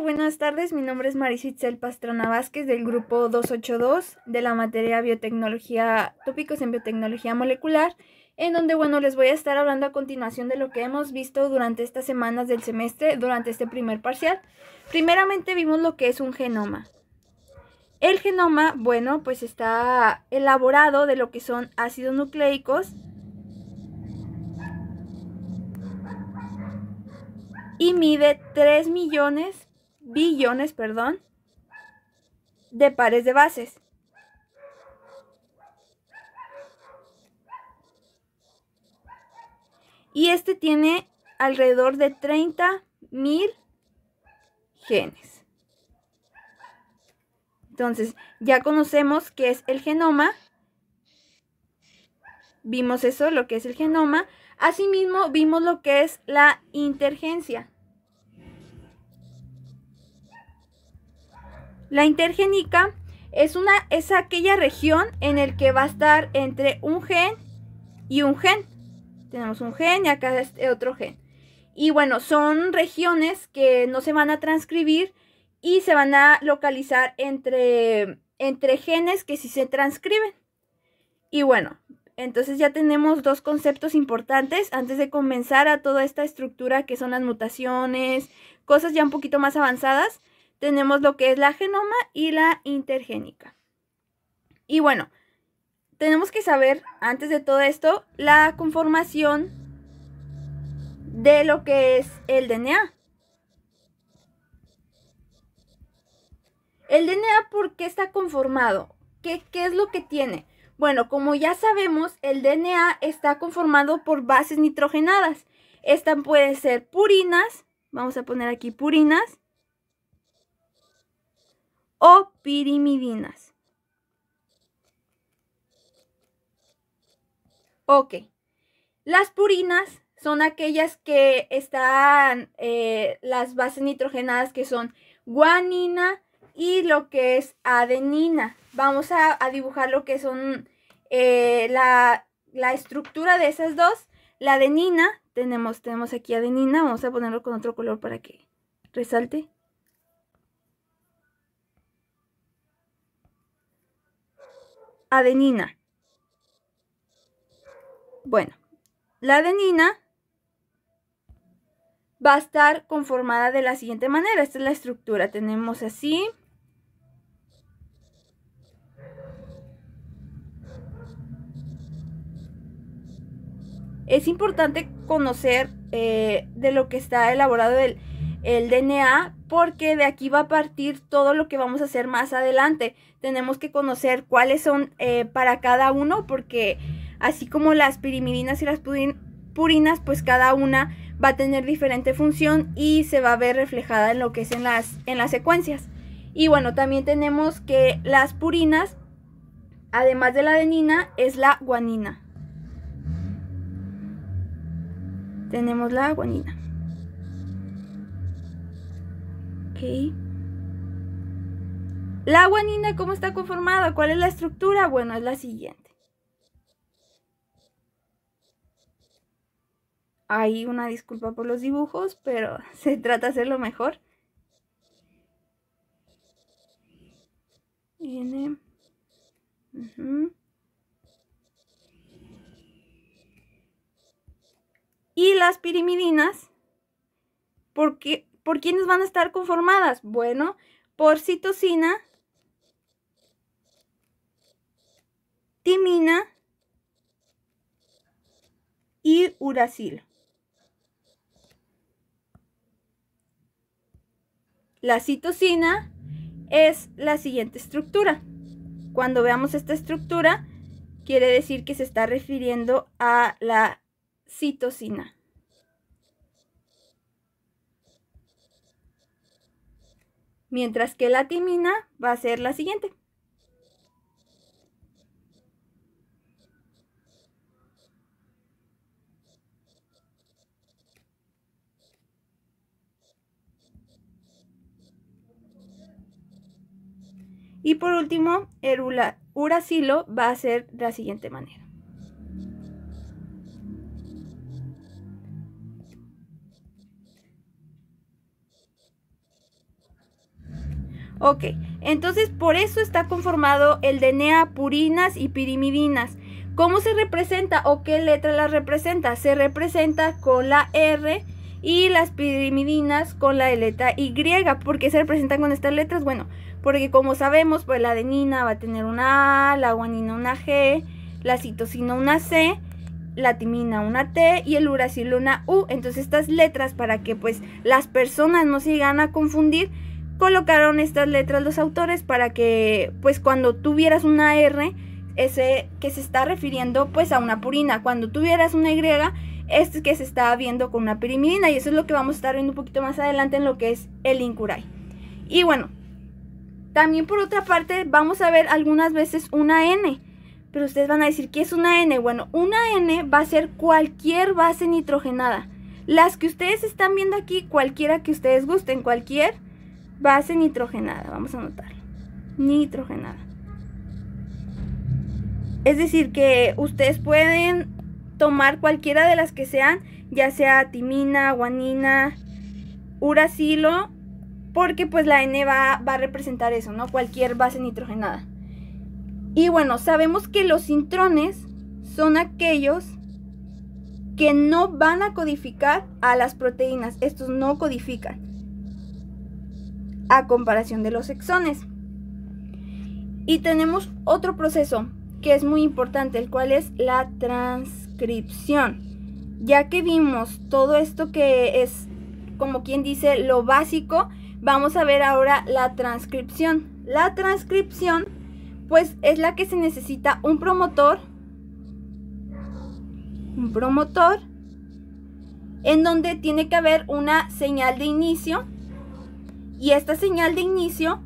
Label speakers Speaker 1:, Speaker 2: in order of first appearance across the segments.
Speaker 1: Buenas tardes, mi nombre es Maricitzel Pastrana Vázquez del grupo 282 de la materia Biotecnología, tópicos en biotecnología molecular, en donde, bueno, les voy a estar hablando a continuación de lo que hemos visto durante estas semanas del semestre, durante este primer parcial. Primeramente vimos lo que es un genoma. El genoma, bueno, pues está elaborado de lo que son ácidos nucleicos, y mide 3 millones billones, perdón, de pares de bases. Y este tiene alrededor de 30 mil genes. Entonces, ya conocemos qué es el genoma. Vimos eso, lo que es el genoma. Asimismo, vimos lo que es la intergencia. La intergénica es, una, aquella región en el que va a estar entre un gen y un gen. Tenemos un gen y acá este otro gen. Y bueno, son regiones que no se van a transcribir y se van a localizar entre, entre genes que sí se transcriben. Y bueno, entonces ya tenemos dos conceptos importantes antes de comenzar a toda esta estructura que son las mutaciones, cosas ya un poquito más avanzadas tenemos lo que es la genoma y la intergénica. Y bueno, tenemos que saber, antes de todo esto, la conformación de lo que es el DNA. El DNA, ¿por qué está conformado? ¿Qué, es lo que tiene? Bueno, como ya sabemos, el DNA está conformado por bases nitrogenadas. Estas pueden ser purinas, vamos a poner aquí purinas, o pirimidinas. Ok. Las purinas son aquellas que están eh, las bases nitrogenadas que son guanina y lo que es adenina. Vamos a, dibujar lo que son eh, la, la, estructura de esas dos. La adenina, tenemos, tenemos aquí adenina, vamos a ponerlo con otro color para que resalte. adenina. Bueno, la adenina va a estar conformada de la siguiente manera. Esta es la estructura. Tenemos así. Es importante conocer eh, de lo que está elaborado el el DNA porque de aquí va a partir todo lo que vamos a hacer más adelante. Tenemos que conocer cuáles son eh, para cada uno porque así como las pirimidinas y las purinas, pues cada una va a tener diferente función y se va a ver reflejada en lo que es en las, en las secuencias. Y bueno, también tenemos que las purinas, además de la adenina, es la guanina. Tenemos la guanina. La guanina, ¿cómo está conformada? ¿Cuál es la estructura? Bueno, es la siguiente. Hay una disculpa por los dibujos, pero se trata de hacerlo mejor. Y las pirimidinas, porque ¿Por quiénes van a estar conformadas? Bueno, por citosina, timina y uracil. La citosina es la siguiente estructura. Cuando veamos esta estructura, quiere decir que se está refiriendo a la citosina. mientras que la timina va a ser la siguiente. Y por último, el uracilo va a ser de la siguiente manera. Ok, entonces por eso está conformado el DNA purinas y pirimidinas. ¿Cómo se representa o qué letra las representa? Se representa con la R y las pirimidinas con la letra Y. ¿Por qué se representan con estas letras? Bueno, porque como sabemos, pues la adenina va a tener una A, la guanina una G, la citosina una C, la timina una T y el uracil una U. Entonces estas letras para que pues las personas no se a confundir, colocaron estas letras los autores para que pues cuando tuvieras una R ese que se está refiriendo pues a una purina, cuando tuvieras una Y este que se está viendo con una pirimidina y eso es lo que vamos a estar viendo un poquito más adelante en lo que es el incuray. Y bueno, también por otra parte vamos a ver algunas veces una N. Pero ustedes van a decir, ¿qué es una N? Bueno, una N va a ser cualquier base nitrogenada. Las que ustedes están viendo aquí, cualquiera que ustedes gusten, cualquier Base nitrogenada, vamos a anotarlo. Nitrogenada. Es decir, que ustedes pueden tomar cualquiera de las que sean, ya sea timina, guanina, uracilo, porque pues la N va, va a representar eso, ¿no? Cualquier base nitrogenada. Y bueno, sabemos que los intrones son aquellos que no van a codificar a las proteínas. Estos no codifican comparación de los exones. Y tenemos otro proceso que es muy importante, el cual es la transcripción. Ya que vimos todo esto que es, como quien dice, lo básico, vamos a ver ahora la transcripción. La transcripción, pues, es la que se necesita un promotor, un promotor, en donde tiene que haber una señal de inicio y esta señal de inicio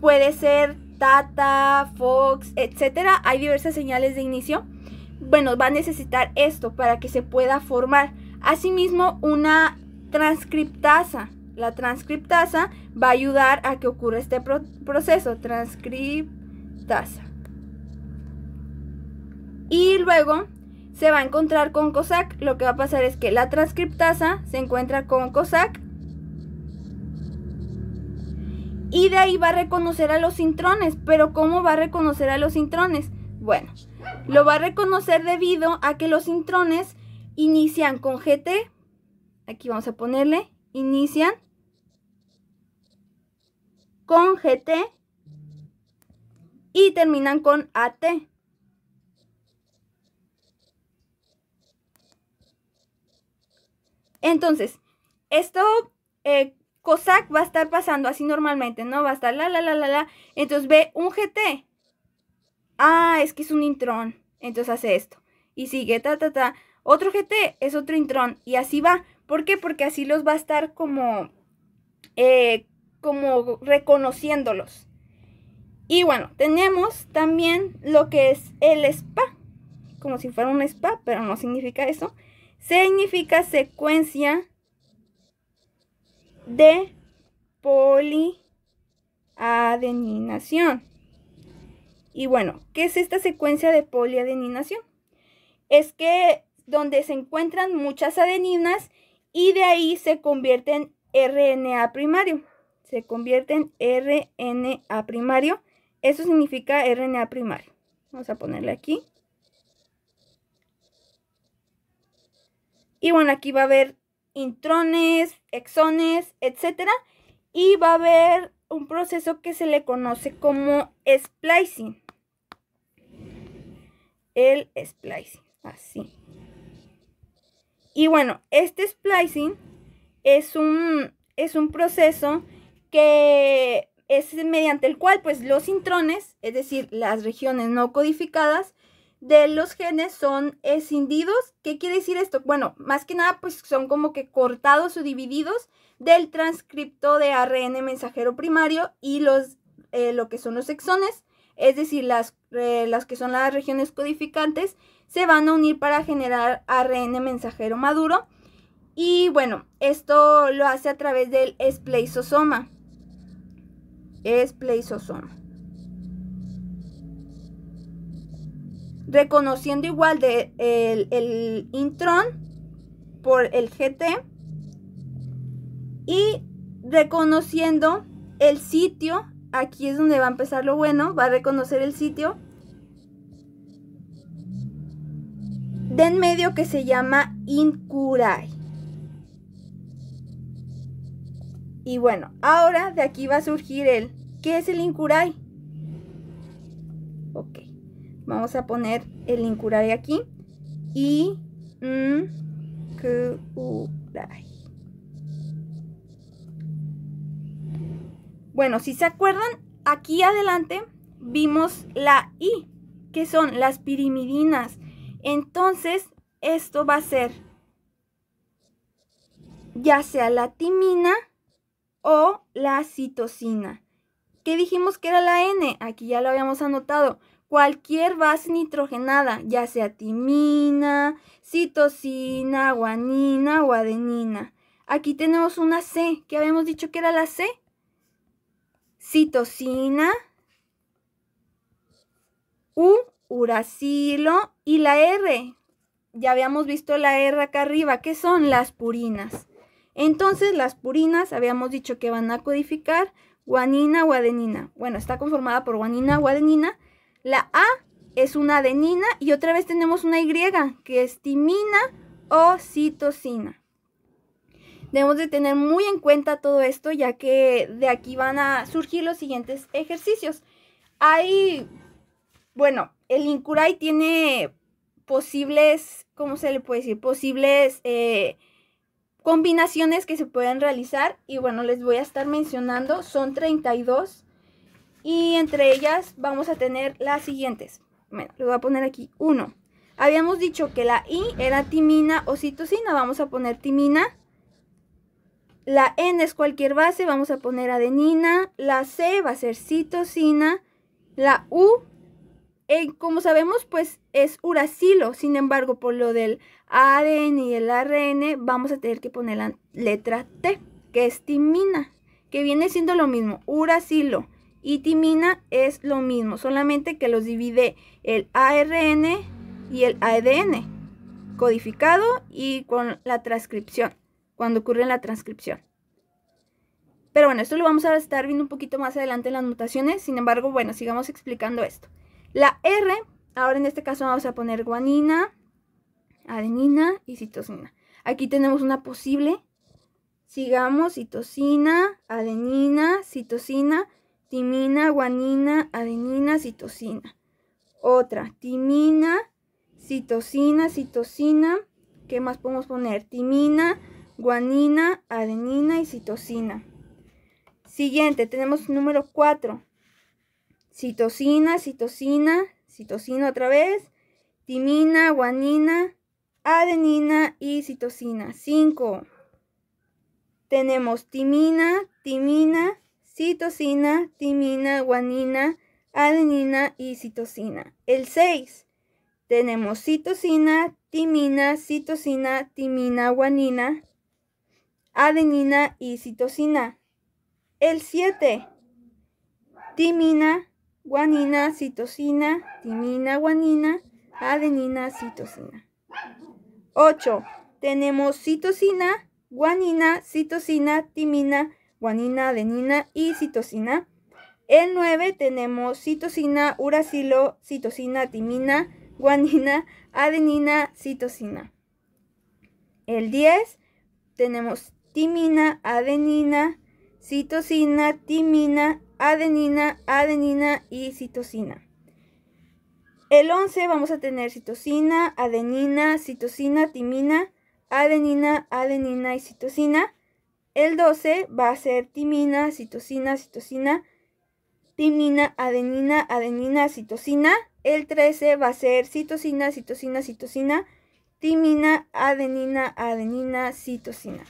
Speaker 1: puede ser Tata, Fox, etcétera. Hay diversas señales de inicio. Bueno, va a necesitar esto para que se pueda formar. Asimismo, una transcriptasa. La transcriptasa va a ayudar a que ocurra este proceso. Transcriptasa. Y luego se va a encontrar con COSAC. Lo que va a pasar es que la transcriptasa se encuentra con COSAC y de ahí va a reconocer a los intrones. Pero ¿cómo va a reconocer a los intrones? Bueno, lo va a reconocer debido a que los intrones inician con GT. Aquí vamos a ponerle, inician con GT y terminan con AT. Entonces, esto eh, COSAC va a estar pasando así normalmente, ¿no? Va a estar la, la, la, la, la. Entonces ve un GT. Ah, es que es un intrón. Entonces hace esto. Y sigue, ta, ta, ta. Otro GT es otro intrón. Y así va. ¿Por qué? Porque así los va a estar como, eh, como reconociéndolos. Y bueno, tenemos también lo que es el spa. Como si fuera un spa, pero no significa eso. Significa secuencia de poliadeninación. Y bueno, ¿qué es esta secuencia de poliadeninación? Es que donde se encuentran muchas adeninas y de ahí se convierte en RNA primario. Se convierte en RNA primario. Eso significa RNA primario. Vamos a ponerle aquí. Y bueno, aquí va a haber intrones, exones, etc. Y va a haber un proceso que se le conoce como splicing. El splicing, así. Y bueno, este splicing es un, es un proceso que es mediante el cual pues los intrones, es decir, las regiones no codificadas, de los genes son escindidos. ¿Qué quiere decir esto? Bueno, más que nada, pues son como que cortados o divididos del transcripto de ARN mensajero primario y los, eh, lo que son los exones, es decir, las, eh, las que son las regiones codificantes, se van a unir para generar ARN mensajero maduro. Y bueno, esto lo hace a través del espleisosoma, espleisosoma. reconociendo igual de el, el intrón por el GT y reconociendo el sitio, aquí es donde va a empezar lo bueno, va a reconocer el sitio de en medio que se llama Incurai. Y bueno, ahora de aquí va a surgir el, ¿qué es el Incurai? Ok. Vamos a poner el incurare aquí. Y mm, Bueno, si se acuerdan, aquí adelante vimos la I, que son las pirimidinas. Entonces, esto va a ser ya sea la timina o la citosina. ¿Qué dijimos que era la N? Aquí ya lo habíamos anotado cualquier base nitrogenada, ya sea timina, citosina, guanina o adenina. Aquí tenemos una C, que habíamos dicho que era la C. Citosina, U, uracilo y la R. Ya habíamos visto la R acá arriba, que son las purinas. Entonces, las purinas habíamos dicho que van a codificar guanina o adenina. Bueno, está conformada por guanina o adenina la A es una adenina y otra vez tenemos una Y, que es timina o citosina. Debemos de tener muy en cuenta todo esto, ya que de aquí van a surgir los siguientes ejercicios. Hay, bueno, el Incuray tiene posibles, ¿cómo se le puede decir? Posibles eh, combinaciones que se pueden realizar. Y bueno, les voy a estar mencionando, son 32 y entre ellas vamos a tener las siguientes. Bueno, le voy a poner aquí 1. Habíamos dicho que la I era timina o citocina Vamos a poner timina. La N es cualquier base. Vamos a poner adenina. La C va a ser citocina La U, eh, como sabemos, pues es uracilo. Sin embargo, por lo del ADN y el ARN, vamos a tener que poner la letra T, que es timina. Que viene siendo lo mismo, uracilo y timina es lo mismo, solamente que los divide el ARN y el ADN, codificado y con la transcripción, cuando ocurre la transcripción. Pero bueno, esto lo vamos a estar viendo un poquito más adelante en las mutaciones, sin embargo, bueno, sigamos explicando esto. La R, ahora en este caso vamos a poner guanina, adenina y citosina. Aquí tenemos una posible. Sigamos, citosina, adenina, citosina, timina, guanina, adenina, citosina. Otra, timina, citosina, citosina. ¿Qué más podemos poner? Timina, guanina, adenina y citosina. Siguiente, tenemos número 4. Citosina, citosina, citosina otra vez. Timina, guanina, adenina y citosina. 5. Tenemos timina, timina, citocina, timina, guanina, adenina y citocina. El 6. Tenemos citocina, timina, citocina, timina, guanina, adenina y citocina. El 7. Timina, guanina, citocina, timina, guanina, adenina, citocina. 8. Tenemos citocina, guanina, citocina, timina, guanina, adenina y citocina. El 9 tenemos citocina, uracilo, citocina, timina, guanina, adenina, citocina. El 10 tenemos timina, adenina, citocina, timina, adenina, adenina y citocina. El 11 vamos a tener citocina, adenina, citocina, timina, adenina, adenina y citocina... El 12 va a ser timina, citosina, citosina, timina, adenina, adenina, citosina. El 13 va a ser citosina, citosina, citosina, timina, adenina, adenina, citosina.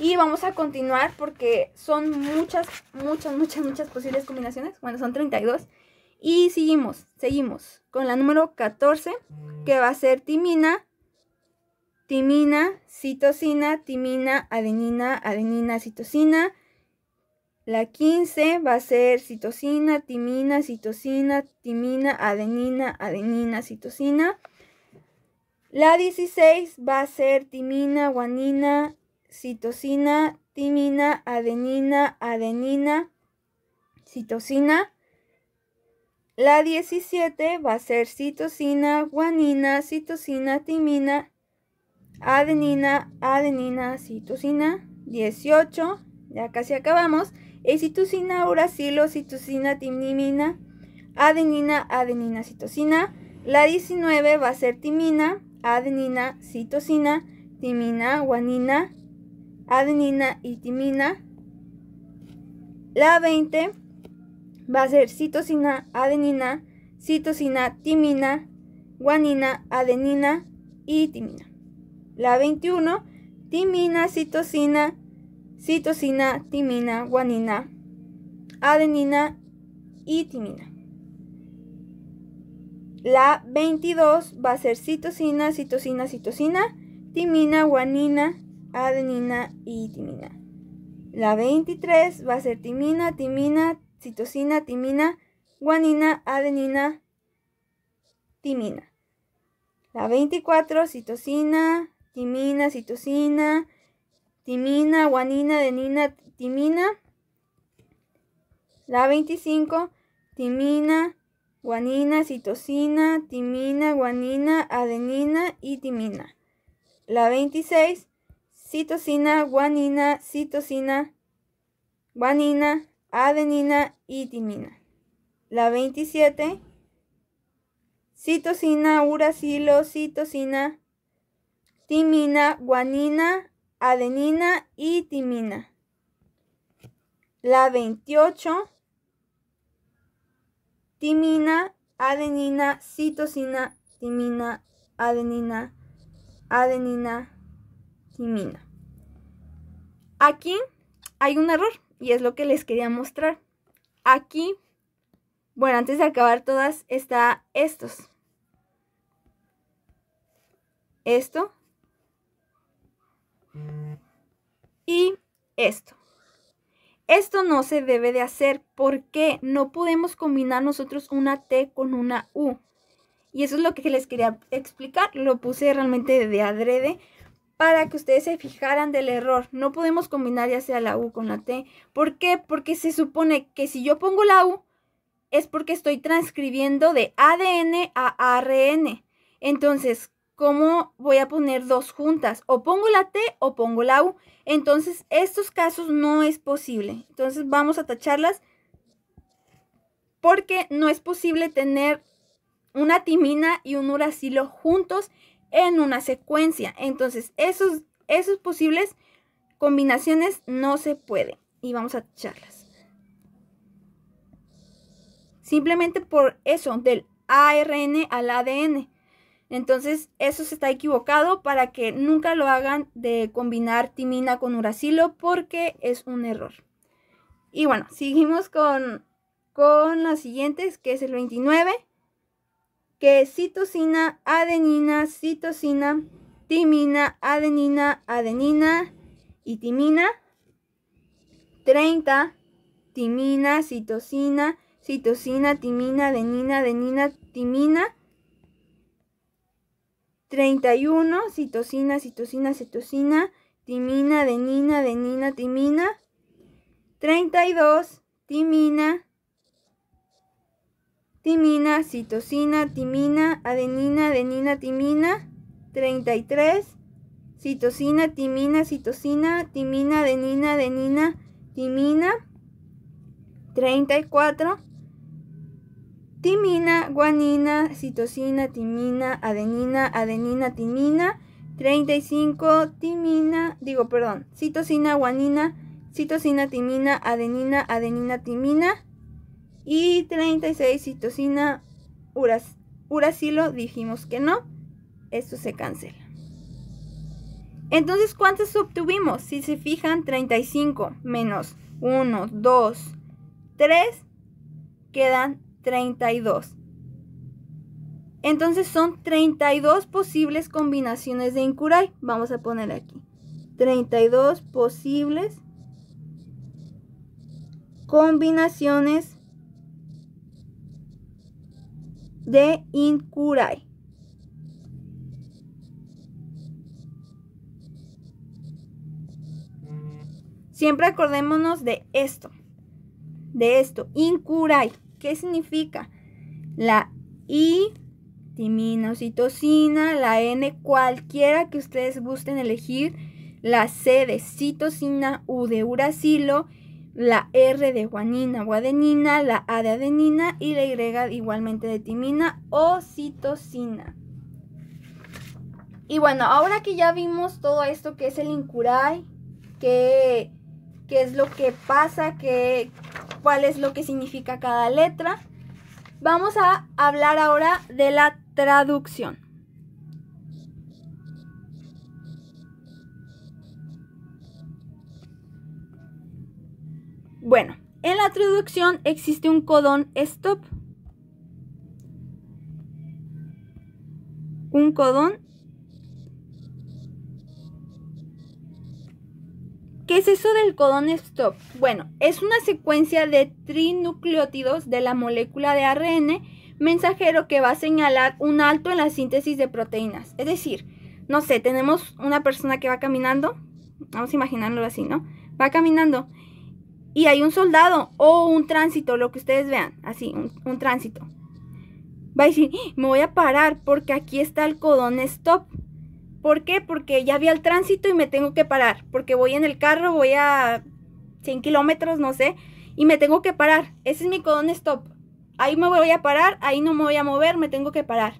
Speaker 1: Y vamos a continuar porque son muchas, muchas, muchas, muchas posibles combinaciones. Bueno, son 32. Y seguimos, seguimos con la número 14, que va a ser timina, timina, citocina, timina, adenina, adenina, citocina, La 15 va a ser citocina, timina, citocina, timina, adenina, adenina, citocina, La 16 va a ser timina, guanina, citocina, timina, adenina, adenina, citocina, La 17 va a ser citocina, guanina, citocina, timina, adenina, adenina, citosina, 18, ya casi acabamos, e citosina, uracilo, citosina, timnimina, adenina, adenina, citosina, la 19 va a ser timina, adenina, citosina, timina, guanina, adenina y timina. La 20 va a ser Citocina, adenina, citosina, timina, guanina, adenina y timina. La 21, timina, citosina, citosina, timina, guanina, adenina y timina. La 22 va a ser citosina, citosina, citosina, timina, guanina, adenina y timina. La 23 va a ser timina, timina, citosina, timina, guanina, adenina, timina. La 24, citosina, timina, citosina, timina, guanina, adenina, timina. La 25, timina, guanina, citosina, timina, guanina, adenina y timina. La 26, citosina, guanina, citosina, guanina, adenina y timina. La 27, citosina, uracilo, citosina, timina, guanina, adenina y timina. La 28, timina, adenina, citosina, timina, adenina, adenina, timina. Aquí hay un error y es lo que les quería mostrar. Aquí, bueno, antes de acabar todas, está estos. Esto y esto. Esto no se debe de hacer porque no podemos combinar nosotros una T con una U. Y eso es lo que les quería explicar. Lo puse realmente de adrede para que ustedes se fijaran del error. No podemos combinar ya sea la U con la T. ¿Por qué? Porque se supone que si yo pongo la U es porque estoy transcribiendo de ADN a ARN. Entonces, cómo voy a poner dos juntas. O pongo la T o pongo la U. Entonces, estos casos no es posible. Entonces, vamos a tacharlas porque no es posible tener una timina y un uracilo juntos en una secuencia. Entonces, esos, esos posibles combinaciones no se pueden. Y vamos a tacharlas. Simplemente por eso, del ARN al ADN. Entonces, eso se está equivocado para que nunca lo hagan de combinar timina con uracilo porque es un error. Y bueno, seguimos con, los siguientes, que es el 29, que es citosina, adenina, citosina, timina, adenina, adenina y timina. 30, timina, citosina, citosina, timina, adenina, adenina, timina. 31, citosina, citosina, citosina, timina, adenina, adenina, timina. 32, timina, timina, citosina, timina, adenina, adenina, timina. 33, citosina, timina, citosina, timina, adenina, adenina, timina. 34, timina, guanina, citosina, timina, adenina, adenina, timina, 35, timina, digo, perdón, citosina, guanina, citosina, timina, adenina, adenina, timina y 36, citosina, uracilo, dijimos que no, esto se cancela. Entonces, ¿cuántas obtuvimos? Si se fijan, 35 menos 1, 2, 3, quedan 32. Entonces son 32 posibles combinaciones de Incuray. Vamos a poner aquí. 32 posibles combinaciones de Incuray. Siempre acordémonos de esto. De esto. Incuray. ¿Qué significa? La I, timina, o citocina la N, cualquiera que ustedes gusten elegir, la C de citocina, U de uracilo, la R de guanina o adenina, la A de adenina y la Y igualmente de timina o citocina. Y bueno, ahora que ya vimos todo esto que es el incuray, qué que es lo que pasa, que, cuál es lo que significa cada letra. Vamos a hablar ahora de la traducción. Bueno, en la traducción existe un codón stop. Un codón ¿Qué es eso del codón stop? Bueno, es una secuencia de trinucleótidos de la molécula de ARN mensajero que va a señalar un alto en la síntesis de proteínas. Es decir, no sé, tenemos una persona que va caminando, vamos a imaginarlo así, ¿no? Va caminando y hay un soldado o un tránsito, lo que ustedes vean, así, un, tránsito. Va a decir, ¡Ah! me voy a parar porque aquí está el codón stop. ¿Por qué? Porque ya vi el tránsito y me tengo que parar, porque voy en el carro, voy a 100 kilómetros, no sé, y me tengo que parar. Ese es mi codón stop. Ahí me voy a parar, ahí no me voy a mover, me tengo que parar.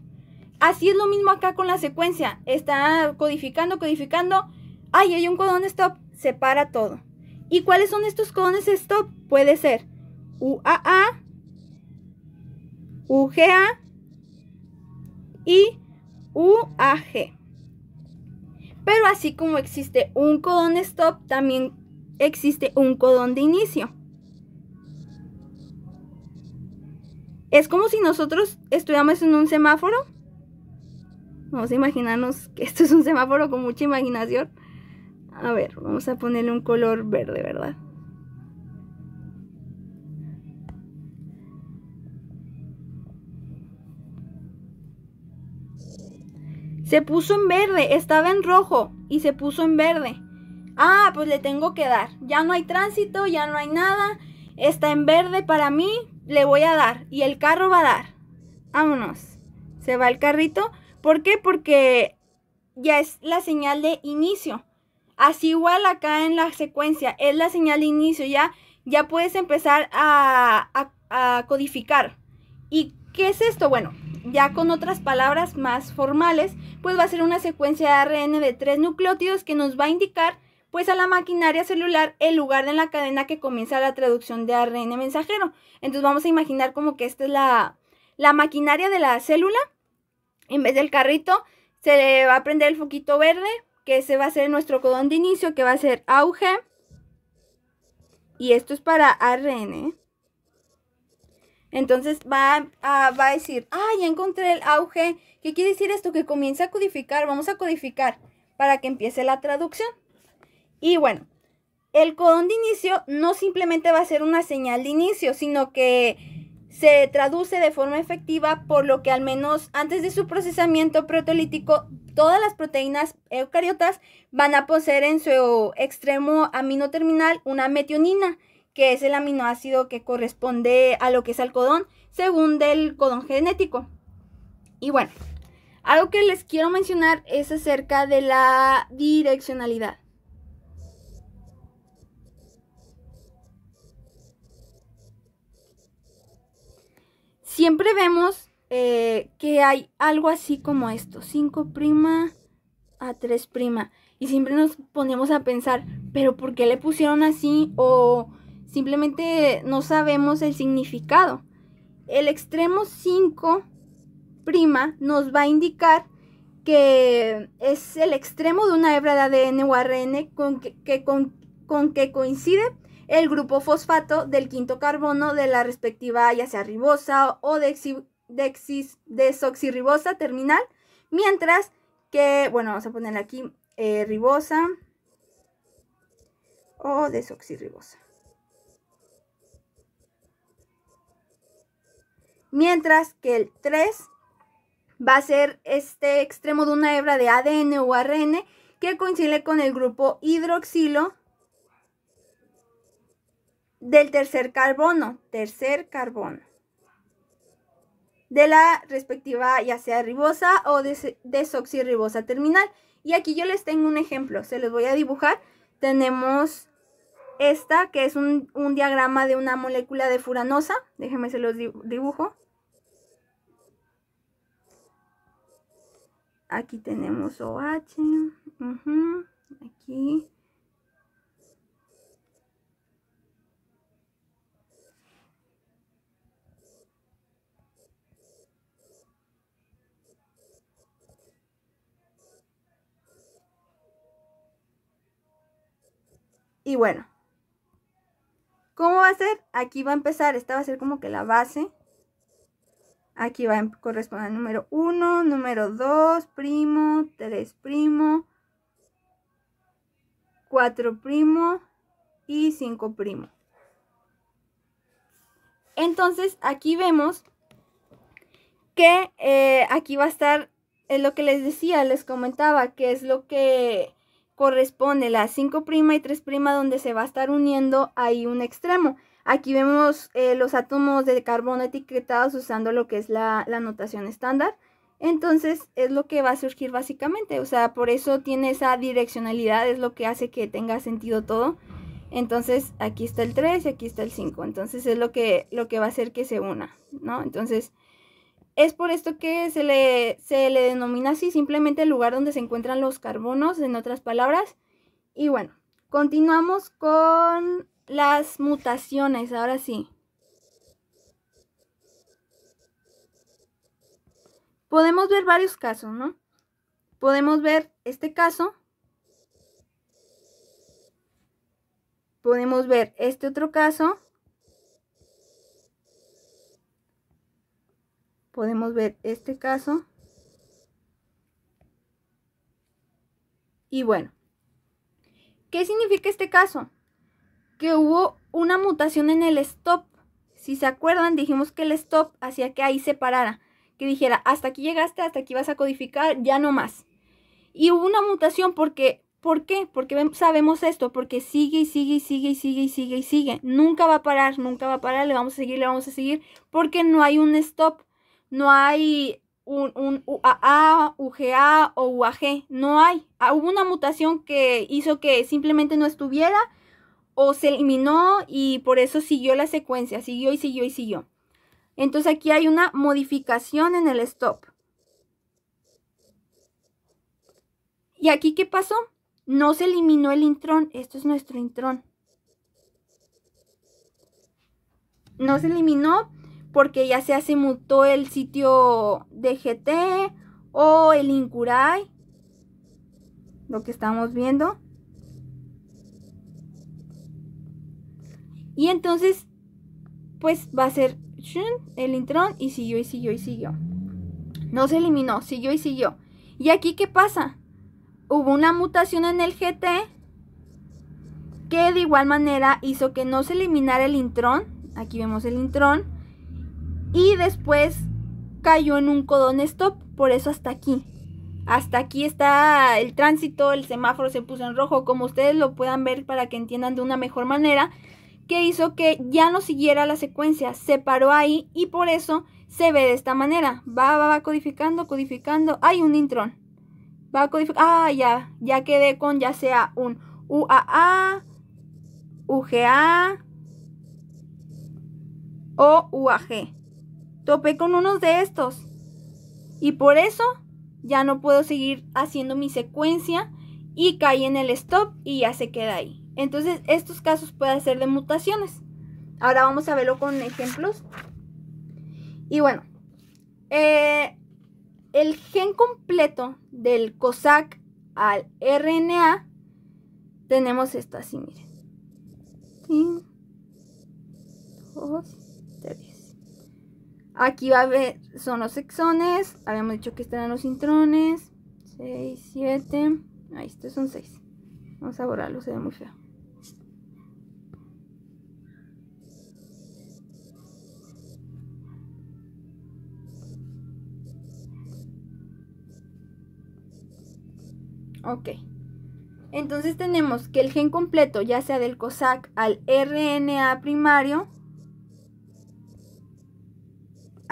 Speaker 1: Así es lo mismo acá con la secuencia. Está codificando, codificando. Ay, hay un codón stop, se para todo. ¿Y cuáles son estos codones stop? Puede ser UAA, UGA y UAG. Pero así como existe un codón stop, también existe un codón de inicio. Es como si nosotros estuviéramos en un semáforo. Vamos a imaginarnos que esto es un semáforo con mucha imaginación. A ver, vamos a ponerle un color verde, ¿verdad? Se puso en verde, estaba en rojo y se puso en verde. Ah, pues le tengo que dar. Ya no hay tránsito, ya no hay nada. Está en verde para mí, le voy a dar. Y el carro va a dar. Vámonos. Se va el carrito. ¿Por qué? Porque ya es la señal de inicio. Así igual acá en la secuencia, es la señal de inicio. Ya, ya puedes empezar a codificar. ¿Y qué es esto? Bueno, ya con otras palabras más formales, pues va a ser una secuencia de ARN de tres nucleótidos que nos va a indicar pues a la maquinaria celular el lugar en la cadena que comienza la traducción de ARN mensajero. Entonces vamos a imaginar como que esta es la, la maquinaria de la célula. En vez del carrito se le va a prender el foquito verde, que ese va a ser nuestro codón de inicio, que va a ser auge. Y esto es para ARN. Entonces va a, decir, ah, ya encontré el auge. ¿Qué quiere decir esto? Que comienza a codificar. Vamos a codificar para que empiece la traducción. Y bueno, el codón de inicio no simplemente va a ser una señal de inicio, sino que se traduce de forma efectiva, por lo que al menos antes de su procesamiento protolítico, todas las proteínas eucariotas van a poseer en su extremo aminoterminal una metionina que es el aminoácido que corresponde a lo que es el codón, según del codón genético. Y bueno, algo que les quiero mencionar es acerca de la direccionalidad. Siempre vemos eh, que hay algo así como esto, 5' a 3'. Y siempre nos ponemos a pensar, pero ¿por qué le pusieron así? O Simplemente no sabemos el significado. El extremo 5' nos va a indicar que es el extremo de una hebra de ADN o ARN con que, con, que coincide el grupo fosfato del quinto carbono de la respectiva ya sea ribosa o dexis, desoxirribosa terminal, mientras que, bueno, vamos a poner aquí eh, ribosa o desoxirribosa. Mientras que el 3 va a ser este extremo de una hebra de ADN o ARN que coincide con el grupo hidroxilo del tercer carbono, tercer carbono, de la respectiva ya sea ribosa o desoxirribosa terminal. Y aquí yo les tengo un ejemplo, se los voy a dibujar. Tenemos esta, que es un, diagrama de una molécula de furanosa. Déjenme se los dibujo. Aquí tenemos OH. Uh Aquí. Y bueno, ¿Cómo va a ser? Aquí va a empezar, esta va a ser como que la base. Aquí va a em, corresponder al número 1, número 2, primo, 3 primo, 4 primo y 5 primo. Entonces aquí vemos que eh, aquí va a estar lo que les decía, les comentaba, que es lo que corresponde la 5' y 3' donde se va a estar uniendo ahí un extremo. Aquí vemos eh, los átomos de carbono etiquetados usando lo que es la, notación estándar. Entonces es lo que va a surgir básicamente, o sea, por eso tiene esa direccionalidad, es lo que hace que tenga sentido todo. Entonces aquí está el 3 y aquí está el 5, entonces es lo que, lo que va a hacer que se una, ¿no? Entonces es por esto que se le, denomina así simplemente el lugar donde se encuentran los carbonos, en otras palabras. Y bueno, continuamos con las mutaciones, ahora sí. Podemos ver varios casos, ¿no? Podemos ver este caso. Podemos ver este otro caso. podemos ver este caso. Y bueno, ¿qué significa este caso? Que hubo una mutación en el stop. Si se acuerdan, dijimos que el stop hacía que ahí se parara, que dijera, hasta aquí llegaste, hasta aquí vas a codificar, ya no más. Y hubo una mutación porque, ¿por qué? Porque sabemos esto, porque sigue y sigue y sigue y sigue y sigue y sigue. Nunca va a parar, nunca va a parar, le vamos a seguir, le vamos a seguir, porque no hay un stop no hay un, UAA, UGA o UAG, no hay. Ah, hubo una mutación que hizo que simplemente no estuviera o se eliminó y por eso siguió la secuencia, siguió y siguió y siguió. Entonces aquí hay una modificación en el stop. ¿Y aquí qué pasó? No se eliminó el intrón. Esto es nuestro intrón. No se eliminó porque ya sea se mutó el sitio de GT o el Incuray, lo que estamos viendo. Y entonces, pues va a ser el intrón y siguió y siguió y siguió. No se eliminó, siguió y siguió. ¿Y aquí qué pasa? Hubo una mutación en el GT que de igual manera hizo que no se eliminara el intrón. Aquí vemos el intrón. Y después cayó en un codón stop, por eso hasta aquí. Hasta aquí está el tránsito, el semáforo se puso en rojo, como ustedes lo puedan ver para que entiendan de una mejor manera, que hizo que ya no siguiera la secuencia, se paró ahí y por eso se ve de esta manera. Va, va, va codificando, codificando, hay un intron. Va codificar, ah, ya, ya quedé con ya sea un UAA, UGA o UAG topé con unos de estos. Y por eso ya no puedo seguir haciendo mi secuencia y caí en el stop y ya se queda ahí. Entonces estos casos pueden ser de mutaciones. Ahora vamos a verlo con ejemplos. Y bueno, eh, el gen completo del COSAC al RNA tenemos esto así, miren. Aquí va a ver, son los exones, Habíamos dicho que estarán los intrones. 6, 7. Ahí, estos son 6. Vamos a borrarlo, se ve muy feo. Ok. Entonces tenemos que el gen completo, ya sea del COSAC al RNA primario,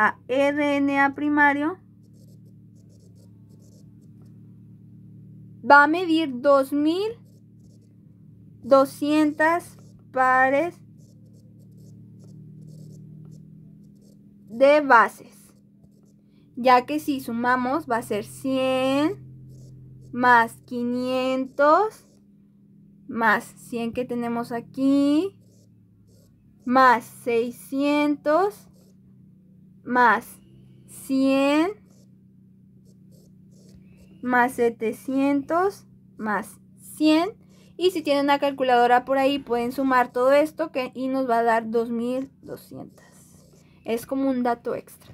Speaker 1: a RNA primario va a medir 2200 pares de bases, ya que si sumamos va a ser 100 más 500 más 100 que tenemos aquí más 600 más 100 más 700 más 100. Y si tienen una calculadora por ahí pueden sumar todo esto que, y nos va a dar 2200. Es como un dato extra.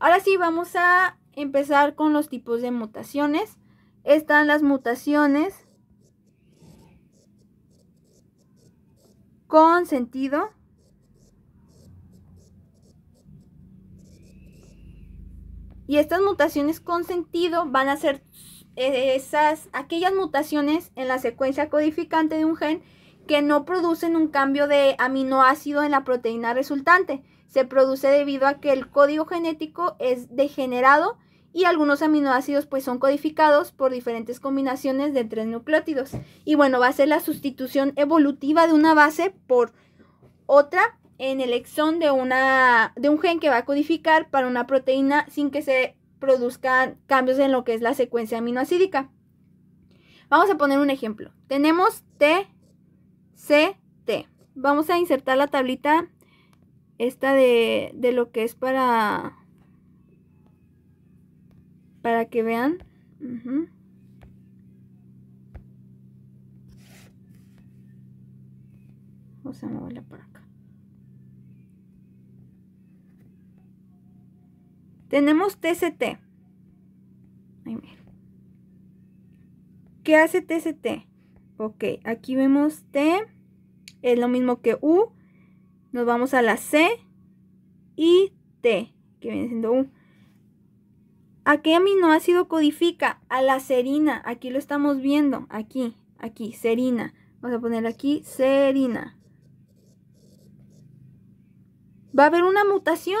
Speaker 1: Ahora sí, vamos a empezar con los tipos de mutaciones. Están las mutaciones con sentido. Y estas mutaciones con sentido van a ser eh, esas, aquellas mutaciones en la secuencia codificante de un gen que no producen un cambio de aminoácido en la proteína resultante. Se produce debido a que el código genético es degenerado y algunos aminoácidos pues son codificados por diferentes combinaciones de tres nucleótidos. Y bueno, va a ser la sustitución evolutiva de una base por otra en el exón de, una, de un gen que va a codificar para una proteína sin que se produzcan cambios en lo que es la secuencia aminoacídica. Vamos a poner un ejemplo. Tenemos TCT. Vamos a insertar la tablita esta de, lo que es para, para que vean. sea, me Vamos a moverla para Tenemos TCT. ¿Qué hace TCT? Ok, aquí vemos T, es lo mismo que U. Nos vamos a la C y T, que viene siendo U. ¿A qué aminoácido codifica? A la serina. Aquí lo estamos viendo. Aquí, aquí, serina. Vamos a poner aquí serina. Va a haber una mutación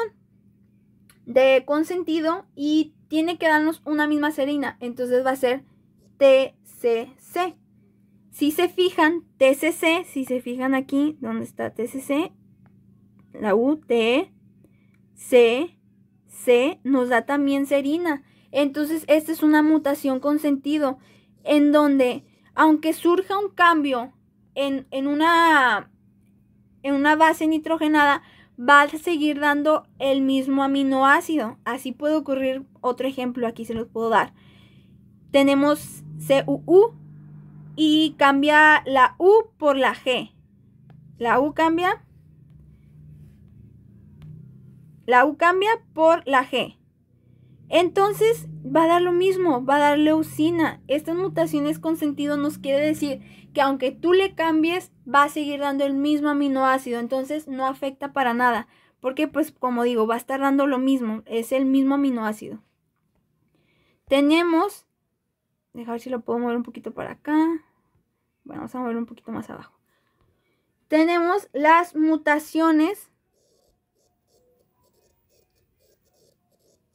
Speaker 1: de consentido y tiene que darnos una misma serina. Entonces va a ser TCC. Si se fijan, TCC, si se fijan aquí, ¿dónde está TCC? La U, T, C, C, nos da también serina. Entonces, esta es una mutación con sentido, en donde, aunque surja un cambio en, en, una, en una base nitrogenada, va a seguir dando el mismo aminoácido. Así puede ocurrir otro ejemplo, aquí se los puedo dar. Tenemos CUU y cambia la U por la G. La U cambia. La U cambia por la G. Entonces va a dar lo mismo, va a dar leucina. Estas mutaciones con sentido nos quiere decir que aunque tú le cambies, va a seguir dando el mismo aminoácido, entonces no afecta para nada, porque pues como digo, va a estar dando lo mismo, es el mismo aminoácido. Tenemos, dejar si lo puedo mover un poquito para acá, bueno, vamos a mover un poquito más abajo. Tenemos las mutaciones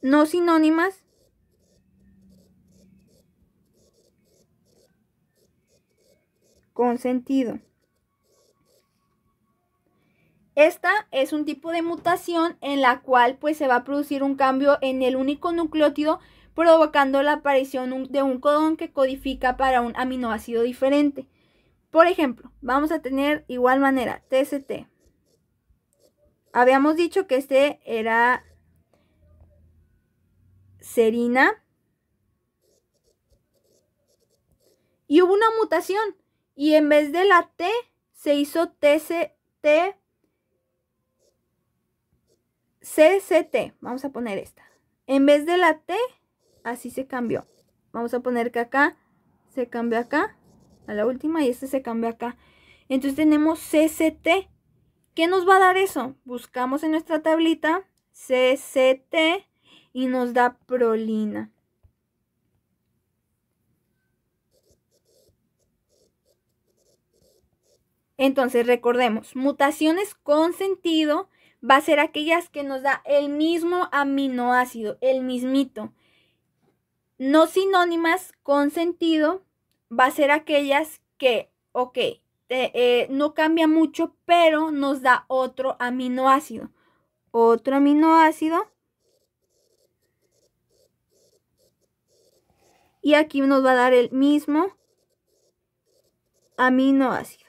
Speaker 1: no sinónimas con sentido. Esta es un tipo de mutación en la cual pues se va a producir un cambio en el único nucleótido provocando la aparición de un codón que codifica para un aminoácido diferente. Por ejemplo, vamos a tener igual manera TST. Habíamos dicho que este era serina y hubo una mutación y en vez de la T, se hizo TCT, CCT. Vamos a poner esta. En vez de la T, así se cambió. Vamos a poner que acá se cambió acá a la última y este se cambió acá. Entonces tenemos CCT. ¿Qué nos va a dar eso? Buscamos en nuestra tablita CCT y nos da prolina. Entonces recordemos, mutaciones con sentido va a ser aquellas que nos da el mismo aminoácido, el mismito. No sinónimas con sentido va a ser aquellas que, ok, eh, no cambia mucho, pero nos da otro aminoácido. Otro aminoácido. Y aquí nos va a dar el mismo aminoácido.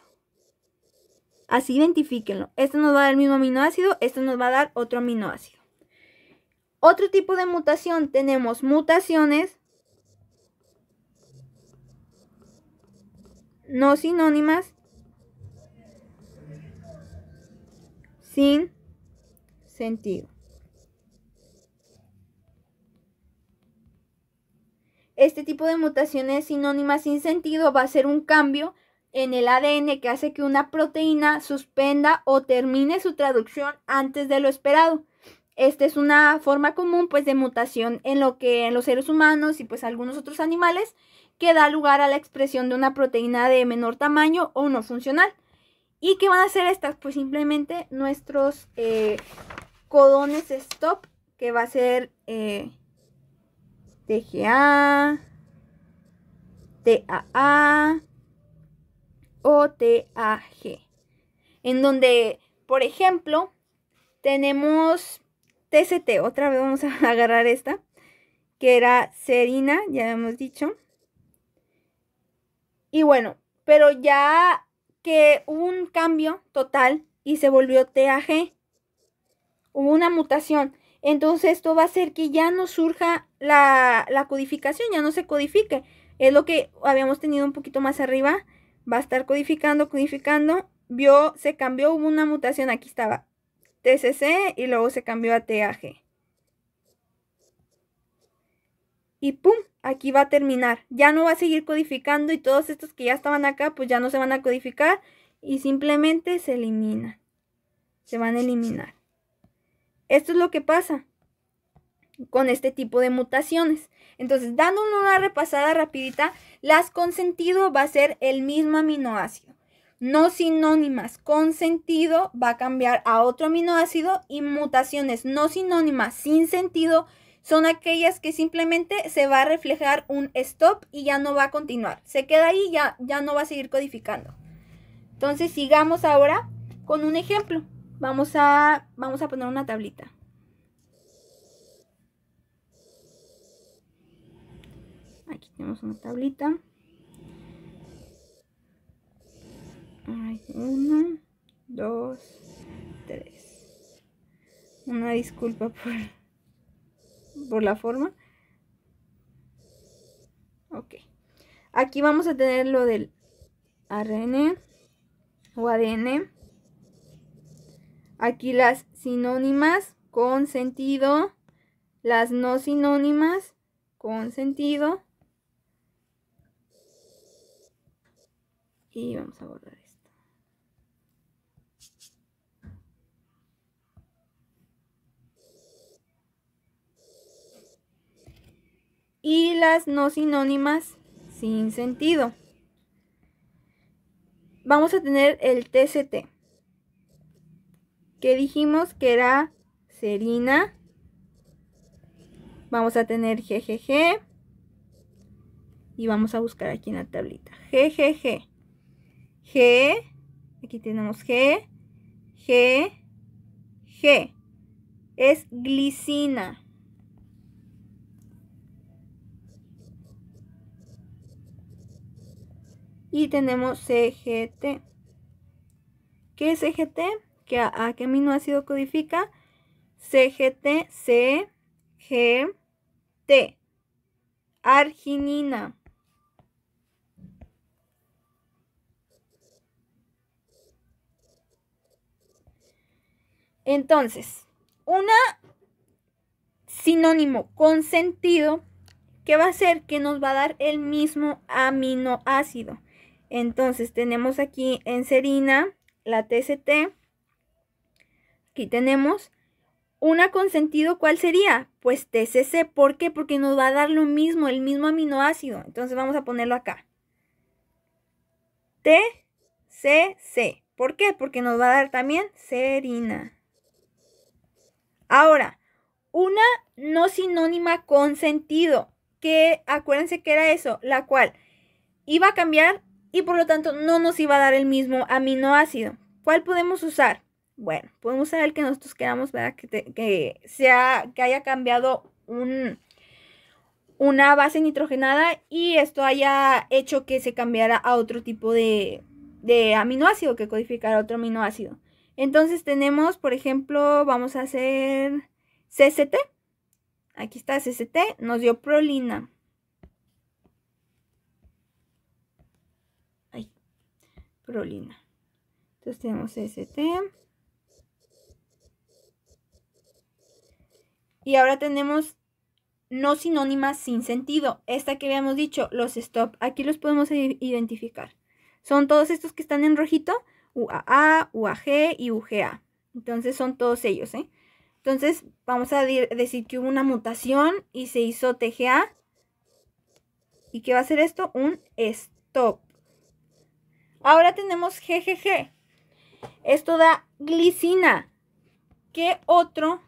Speaker 1: Así identifíquenlo. Esto nos va a dar el mismo aminoácido, esto nos va a dar otro aminoácido. Otro tipo de mutación tenemos mutaciones no sinónimas sin sentido. Este tipo de mutaciones sinónimas sin sentido va a ser un cambio en el ADN que hace que una proteína suspenda o termine su traducción antes de lo esperado. Esta es una forma común pues de mutación en lo que en los seres humanos y pues algunos otros animales que da lugar a la expresión de una proteína de menor tamaño o no funcional. ¿Y qué van a hacer estas? Pues simplemente nuestros eh, codones stop que va a ser eh, TGA, TAA, OTAG. En donde, por ejemplo, tenemos TCT. Otra vez vamos a agarrar esta. Que era serina, ya hemos dicho. Y bueno, pero ya que hubo un cambio total y se volvió TAG. Hubo una mutación. Entonces esto va a hacer que ya no surja la, la codificación, ya no se codifique. Es lo que habíamos tenido un poquito más arriba va a estar codificando, codificando, vio, se cambió, hubo una mutación, aquí estaba TCC y luego se cambió a TAG. Y pum, aquí va a terminar. Ya no va a seguir codificando y todos estos que ya estaban acá, pues ya no se van a codificar y simplemente se eliminan. Se van a eliminar. Esto es lo que pasa con este tipo de mutaciones. Entonces, dando una repasada rapidita, las con sentido va a ser el mismo aminoácido. No sinónimas, con sentido va a cambiar a otro aminoácido y mutaciones no sinónimas, sin sentido, son aquellas que simplemente se va a reflejar un stop y ya no va a continuar. Se queda ahí, ya, ya no va a seguir codificando. Entonces, sigamos ahora con un ejemplo. Vamos a, vamos a poner una tablita. Aquí tenemos una tablita. uno, dos, tres. Una disculpa por, por la forma. Ok. Aquí vamos a tener lo del ARN o ADN. Aquí las sinónimas con sentido, las no sinónimas con sentido Y vamos a borrar esto. Y las no sinónimas sin sentido. Vamos a tener el TCT. Que dijimos que era serina. Vamos a tener GGG. Y vamos a buscar aquí en la tablita. GGG. G, aquí tenemos G, G, G. Es glicina. Y tenemos CGT. E ¿Qué es CGT? E ¿Qué, ¿A qué aminoácido codifica? CGT, C, G, T, Arginina. Entonces, una sinónimo con sentido que va a ser que nos va a dar el mismo aminoácido. Entonces tenemos aquí en serina la TCT. Aquí tenemos una con sentido, ¿cuál sería? Pues TCC. ¿Por qué? Porque nos va a dar lo mismo, el mismo aminoácido. Entonces vamos a ponerlo acá. TCC. ¿Por qué? Porque nos va a dar también serina. Ahora, una no sinónima con sentido, que acuérdense que era eso, la cual iba a cambiar y por lo tanto no nos iba a dar el mismo aminoácido. ¿Cuál podemos usar? Bueno, podemos usar el que nosotros queramos, ¿verdad? Que, sea, que haya cambiado un, una base nitrogenada y esto haya hecho que se cambiara a otro tipo de, de aminoácido, que codificara otro aminoácido. Entonces tenemos, por ejemplo, vamos a hacer CST. Aquí está CST, nos dio prolina. Ay, prolina. Entonces tenemos CST. Y ahora tenemos no sinónimas sin sentido. Esta que habíamos dicho, los stop, aquí los podemos identificar. Son todos estos que están en rojito, UAA, UAG y UGA. Entonces son todos ellos, ¿eh? Entonces vamos a decir que hubo una mutación y se hizo TGA. ¿Y qué va a ser esto? Un stop. Ahora tenemos GGG. Esto da glicina. ¿Qué otro?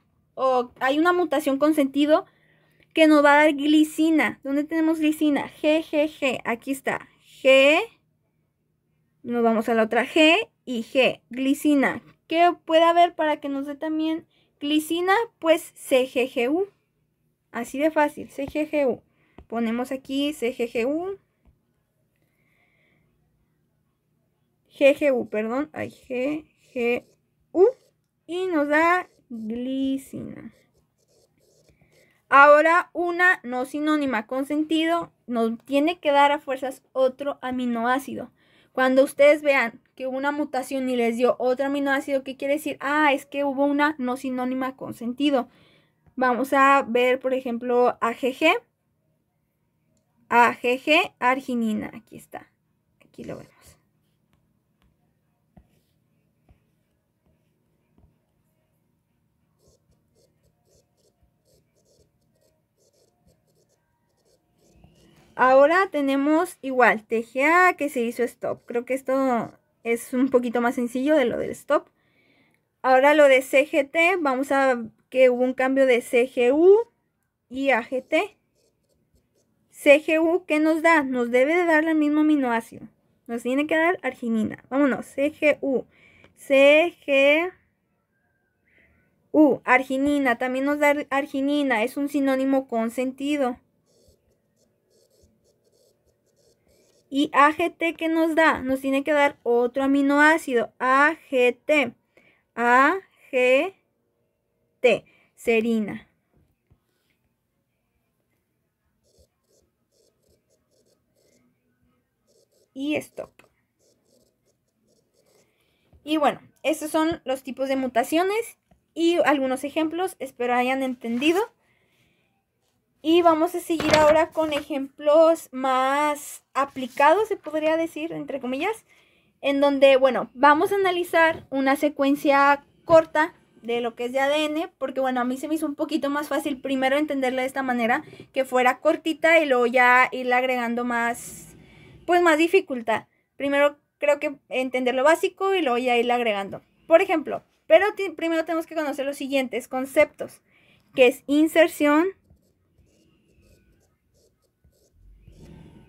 Speaker 1: hay una mutación con sentido que nos va a dar glicina. ¿Dónde tenemos glicina? GGG. Aquí está. G. Nos vamos a la otra G y G, glicina. ¿Qué puede haber para que nos dé también glicina? Pues CGGU. Así de fácil, CGGU. Ponemos aquí CGGU. GGU, perdón. Ay, GGU. Y nos da glicina. Ahora una no sinónima con sentido nos tiene que dar a fuerzas otro aminoácido. Cuando ustedes vean que hubo una mutación y les dio otro aminoácido, ¿qué quiere decir? Ah, es que hubo una no sinónima con sentido. Vamos a ver, por ejemplo, AGG. AGG, arginina. Aquí está. Aquí lo vemos. Ahora tenemos igual, TGA que se hizo stop. Creo que esto es un poquito más sencillo de lo del stop. Ahora lo de CGT, vamos a que hubo un cambio de CGU y AGT. CGU, ¿qué nos da? Nos debe de dar el mismo aminoácido. Nos tiene que dar arginina. Vámonos, CGU. CGU, arginina. También nos da arginina. Es un sinónimo con sentido. ¿Y AGT qué nos da? Nos tiene que dar otro aminoácido, AGT. AGT, serina. Y stop. Y bueno, estos son los tipos de mutaciones y algunos ejemplos. Espero hayan entendido. Y vamos a seguir ahora con ejemplos más aplicados, se podría decir, entre comillas, en donde, bueno, vamos a analizar una secuencia corta de lo que es de ADN, porque bueno, a mí se me hizo un poquito más fácil primero entenderla de esta manera, que fuera cortita y luego ya irle agregando más, pues más dificultad. Primero creo que entender lo básico y luego ya irle agregando. Por ejemplo, pero primero tenemos que conocer los siguientes conceptos, que es inserción,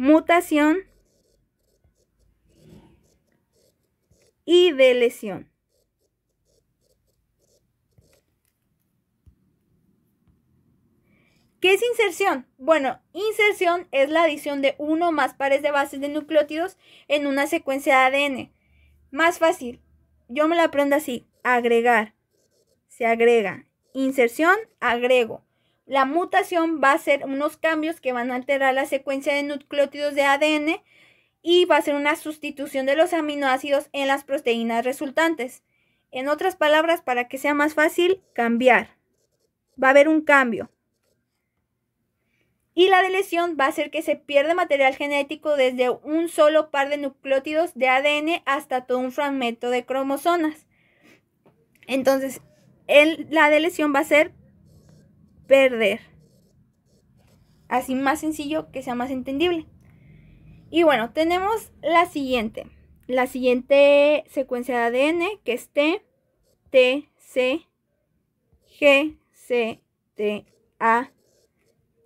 Speaker 1: mutación y de lesión. ¿Qué es inserción? Bueno, inserción es la adición de uno o más pares de bases de nucleótidos en una secuencia de ADN. Más fácil, yo me la aprendo así, agregar. Se agrega. Inserción, agrego. La mutación va a ser unos cambios que van a alterar la secuencia de nucleótidos de ADN y va a ser una sustitución de los aminoácidos en las proteínas resultantes. En otras palabras, para que sea más fácil, cambiar. Va a haber un cambio. Y la deleción va a ser que se pierda material genético desde un solo par de nucleótidos de ADN hasta todo un fragmento de cromosomas. Entonces, la deleción va a ser Verder, Así más sencillo que sea más entendible. Y bueno, tenemos la siguiente. La siguiente secuencia de ADN que es T, T, C, G, C, T, A,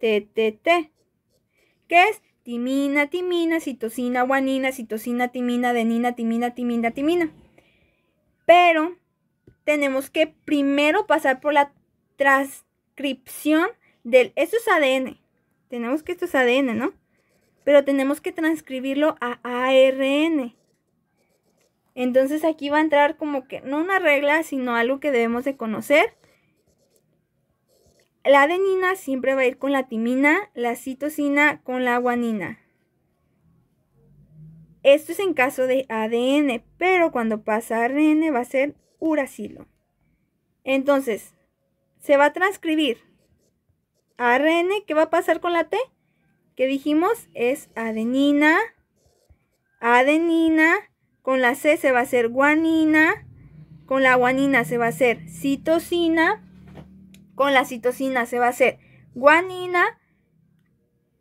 Speaker 1: T, T, T. Que es timina, timina, citosina, guanina, citosina, timina, adenina, timina, timina, timina. Pero tenemos que primero pasar por la tras transcripción del... Esto es ADN. Tenemos que esto es ADN, ¿no? Pero tenemos que transcribirlo a ARN. Entonces aquí va a entrar como que no una regla, sino algo que debemos de conocer. La adenina siempre va a ir con la timina, la citosina con la guanina. Esto es en caso de ADN, pero cuando pasa ARN va a ser uracilo. Entonces, se va a transcribir ARN. ¿Qué va a pasar con la T? Que dijimos es adenina, adenina. Con la C se va a hacer guanina. Con la guanina se va a hacer citosina. Con la citosina se va a hacer guanina.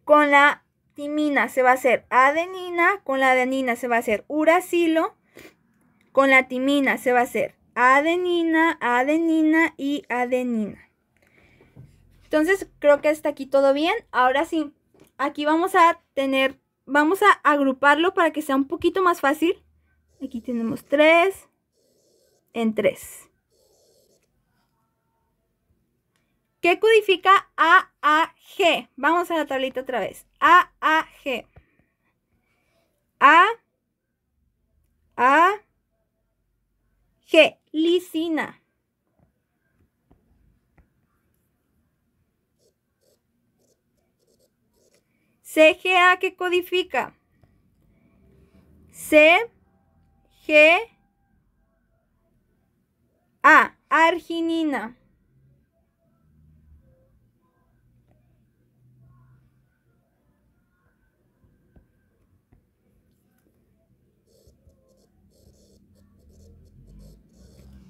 Speaker 1: Con la timina se va a hacer adenina. Con la adenina se va a hacer uracilo. Con la timina se va a hacer adenina, adenina y adenina. Entonces creo que está aquí todo bien. Ahora sí, aquí vamos a tener, vamos a agruparlo para que sea un poquito más fácil. Aquí tenemos tres en tres. ¿Qué codifica AAG? Vamos a la tablita otra vez. AAG. A, A, G lisina. CGA que codifica. C, G, A, arginina.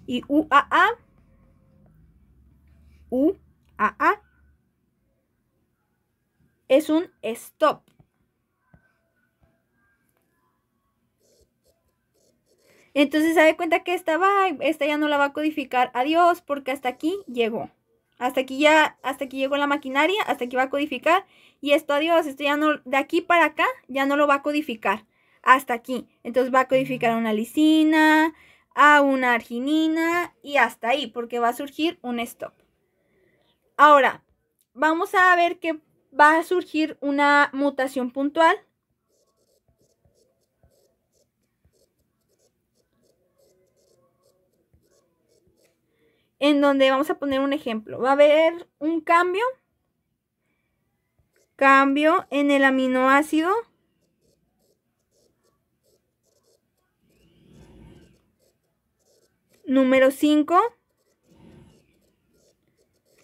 Speaker 1: y UAA, UAA es un stop. Entonces se da cuenta que esta va, esta ya no la va a codificar. Adiós, porque hasta aquí llegó. Hasta aquí ya, hasta aquí llegó la maquinaria, hasta aquí va a codificar. Y esto, adiós, esto ya no, de aquí para acá ya no lo va a codificar. Hasta aquí. Entonces va a codificar una lisina, a una arginina y hasta ahí, porque va a surgir un stop. Ahora, vamos a ver que va a surgir una mutación puntual. En donde vamos a poner un ejemplo. Va a haber un cambio. Cambio en el aminoácido número 5,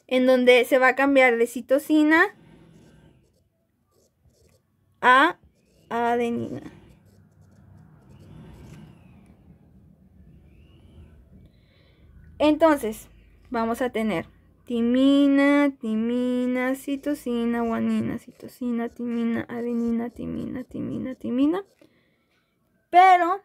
Speaker 1: en donde se va a cambiar de citosina a adenina. Entonces, vamos a tener timina, timina, citocina guanina, citocina timina, adenina, timina, timina, timina. Pero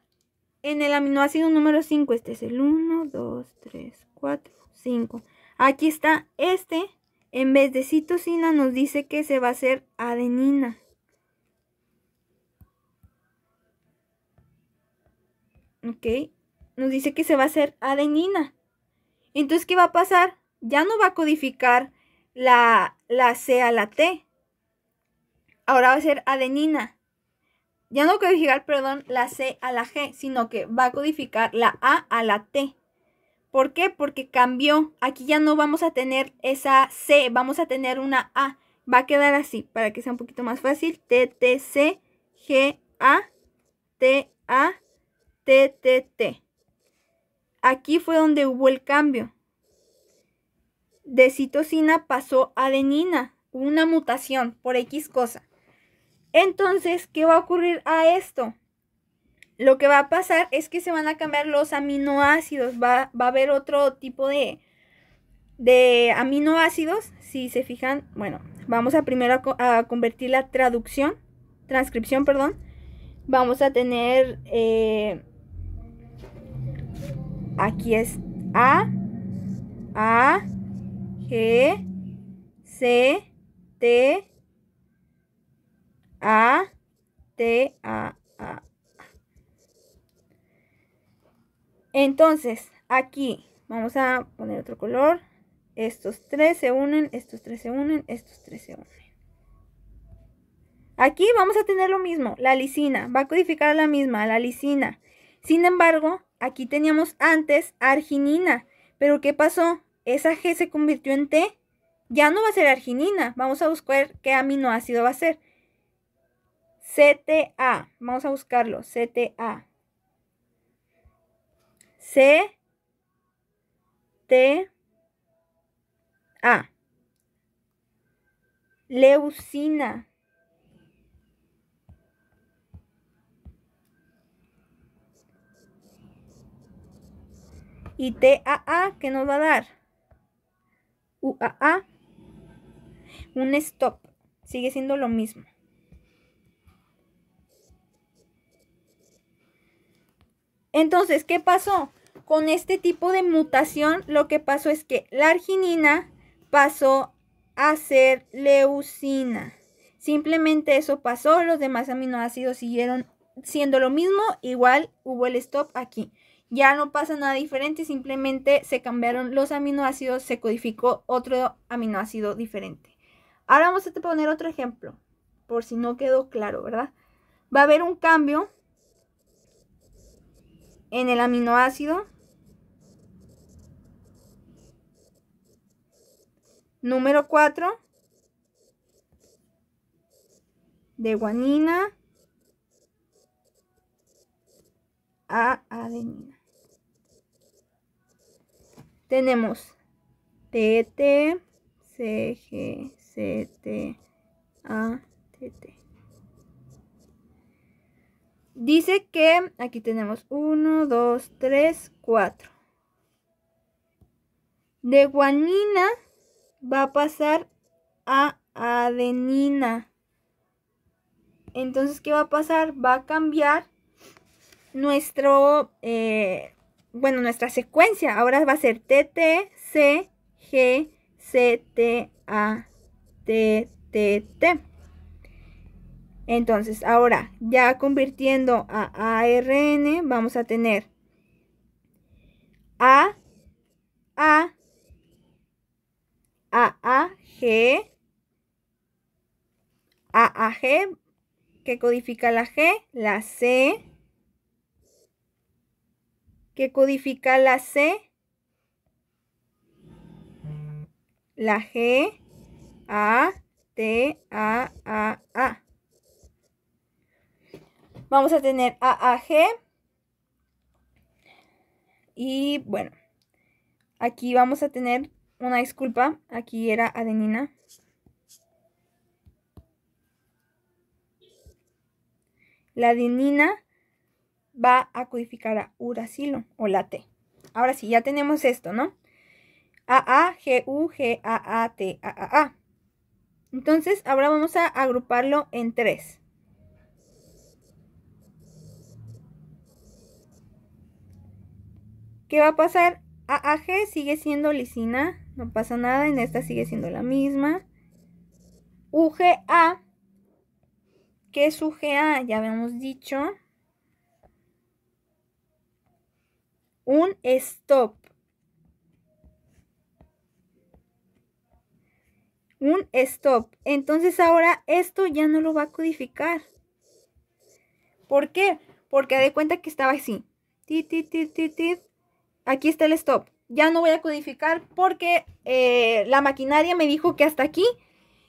Speaker 1: en el aminoácido número 5, este es el 1, 2, 3, 4, 5. Aquí está este, en vez de citosina nos dice que se va a hacer adenina. Ok, nos dice que se va a hacer adenina. Entonces, ¿qué va a pasar? Ya no va a codificar la, la C a la T. Ahora va a ser adenina ya no codificar, perdón, la C a la G, sino que va a codificar la A a la T. ¿Por qué? Porque cambió. Aquí ya no vamos a tener esa C, vamos a tener una A. Va a quedar así, para que sea un poquito más fácil. T, T, C, G, A, T, A, T, T, T. Aquí fue donde hubo el cambio. De citosina pasó a adenina, una mutación por X cosa. Entonces, ¿qué va a ocurrir a esto? Lo que va a pasar es que se van a cambiar los aminoácidos, va, a haber otro tipo de, aminoácidos. Si se fijan, bueno, vamos a primero a, convertir la traducción, transcripción, perdón. Vamos a tener, eh, aquí es A, A, G, C, T, a, T, A, A. Entonces, aquí vamos a poner otro color. Estos tres se unen, estos tres se unen, estos tres se unen. Aquí vamos a tener lo mismo, la lisina. Va a codificar la misma, la lisina. Sin embargo, aquí teníamos antes arginina. Pero ¿qué pasó? Esa G se convirtió en T. Ya no va a ser arginina. Vamos a buscar qué aminoácido va a ser. CTA. Vamos a buscarlo. CTA. C. T. A. Leucina. Y TAA, ¿qué nos va a dar? UAA. Un stop. Sigue siendo lo mismo. Entonces, ¿qué pasó? Con este tipo de mutación, lo que pasó es que la arginina pasó a ser leucina. Simplemente eso pasó, los demás aminoácidos siguieron siendo lo mismo, igual hubo el stop aquí. Ya no pasa nada diferente, simplemente se cambiaron los aminoácidos, se codificó otro aminoácido diferente. Ahora vamos a poner otro ejemplo, por si no quedó claro, ¿verdad? Va a haber un cambio en el aminoácido número 4 de guanina a adenina. Tenemos TT, CG, CT, T. Dice que aquí tenemos 1, 2, 3, 4. De guanina va a pasar a adenina. Entonces, ¿qué va a pasar? Va a cambiar nuestro, eh, bueno, nuestra secuencia. Ahora va a ser TTCGCTATTT. C, entonces, ahora ya convirtiendo a ARN, vamos a tener A, A, A, A, G, A, G, que codifica la G, la C, que codifica la C, la G, A, T, A, A, A. Vamos a tener AAG. Y bueno, aquí vamos a tener una disculpa. Aquí era adenina. La adenina va a codificar a uracilo o la T. Ahora sí, ya tenemos esto, ¿no? A, Entonces, ahora vamos a agruparlo en tres. ¿Qué va a pasar? AAG sigue siendo lisina, no pasa nada, en esta sigue siendo la misma. UGA, ¿qué es UGA? Ya habíamos dicho. Un stop. Un stop. Entonces ahora esto ya no lo va a codificar. ¿Por qué? Porque de cuenta que estaba así. Tit, ti, ti, ti, ti aquí está el stop. Ya no voy a codificar porque eh, la maquinaria me dijo que hasta aquí.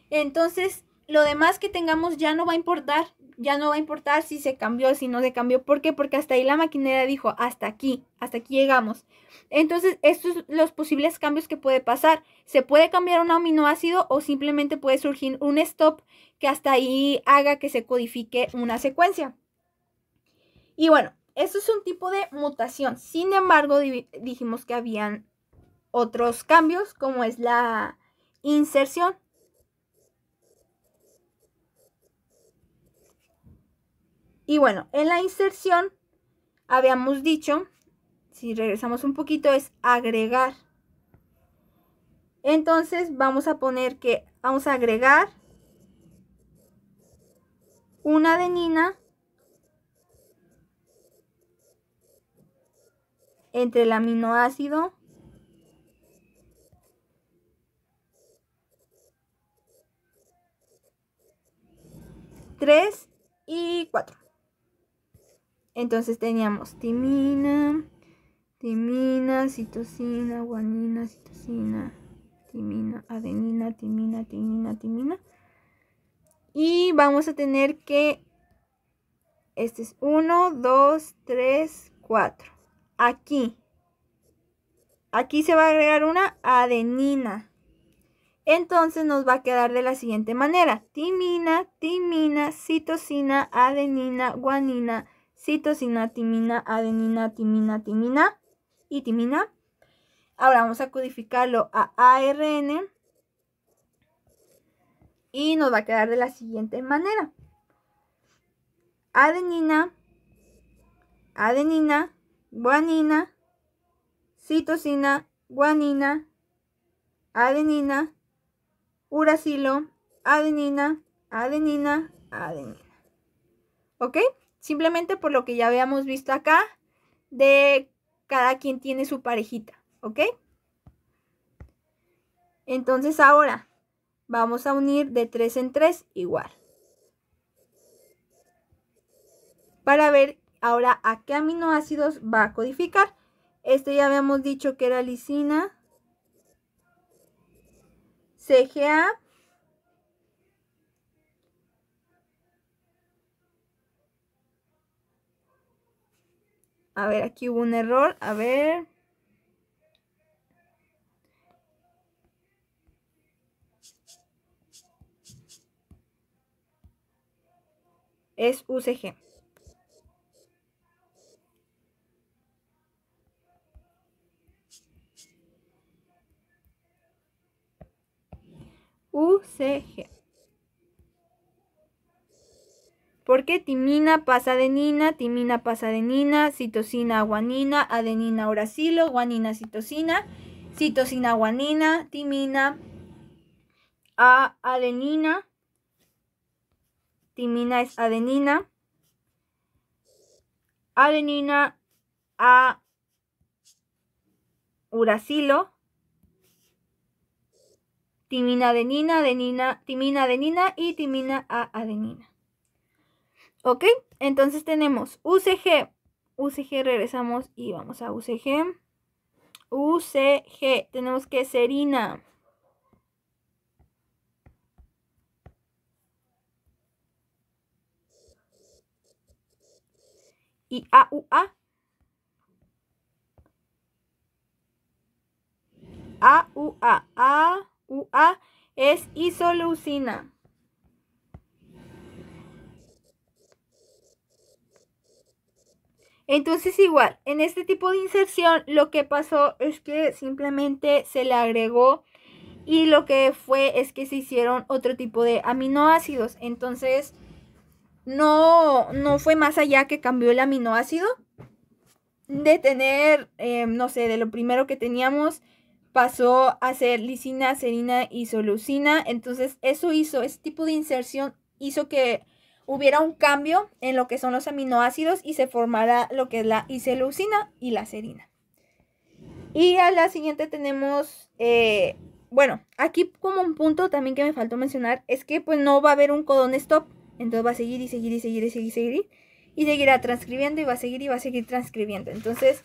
Speaker 1: Entonces, lo demás que tengamos ya no va a importar. Ya no va a importar si se cambió, si no se cambió. ¿Por qué? Porque hasta ahí la maquinaria dijo, hasta aquí, hasta aquí llegamos. Entonces, estos son los posibles cambios que puede pasar. Se puede cambiar un aminoácido o simplemente puede surgir un stop que hasta ahí haga que se codifique una secuencia. Y bueno, eso es un tipo de mutación. Sin embargo, dijimos que habían otros cambios, como es la inserción. Y bueno, en la inserción habíamos dicho, si regresamos un poquito, es agregar. Entonces vamos a poner que vamos a agregar una adenina entre el aminoácido 3 y 4 Entonces teníamos timina, timina, citosina, guanina, citosina, timina, adenina, timina, timina, timina. Y vamos a tener que, este es 1, 2, 3, 4 aquí. Aquí se va a agregar una adenina. Entonces nos va a quedar de la siguiente manera. Timina, timina, citosina, adenina, guanina, citosina, timina, adenina, timina, timina y timina. Ahora vamos a codificarlo a ARN y nos va a quedar de la siguiente manera. Adenina, adenina, guanina, citosina, guanina, adenina, uracilo, adenina, adenina, adenina. ¿Ok? Simplemente por lo que ya habíamos visto acá, de cada quien tiene su parejita, ¿ok? Entonces ahora vamos a unir de tres en tres igual. Para ver Ahora, ¿a qué aminoácidos va a codificar? Este ya habíamos dicho que era lisina, CGA, A ver, aquí hubo un error. A ver. Es UCG. UCG. Porque timina pasa adenina, timina pasa adenina, citosina guanina, adenina uracilo, guanina citocina, citosina, citosina guanina, timina a adenina, timina es adenina, adenina a uracilo, timina adenina, adenina, timina adenina y timina a adenina. ¿Ok? Entonces tenemos UCG. UCG regresamos y vamos a UCG. UCG. Tenemos que serina. Y AUA. AUA. a UA es isoleucina. Entonces igual, en este tipo de inserción lo que pasó es que simplemente se le agregó y lo que fue es que se hicieron otro tipo de aminoácidos. Entonces no, no fue más allá que cambió el aminoácido de tener, eh, no sé, de lo primero que teníamos pasó a ser lisina, serina y solucina. Entonces eso hizo, ese tipo de inserción hizo que hubiera un cambio en lo que son los aminoácidos y se formara lo que es la isoleucina y la serina. Y a la siguiente tenemos, eh, bueno, aquí como un punto también que me faltó mencionar es que pues no va a haber un codón stop, entonces va a seguir y seguir y seguir y seguir y seguir y seguirá transcribiendo y va a seguir y va a seguir transcribiendo. Entonces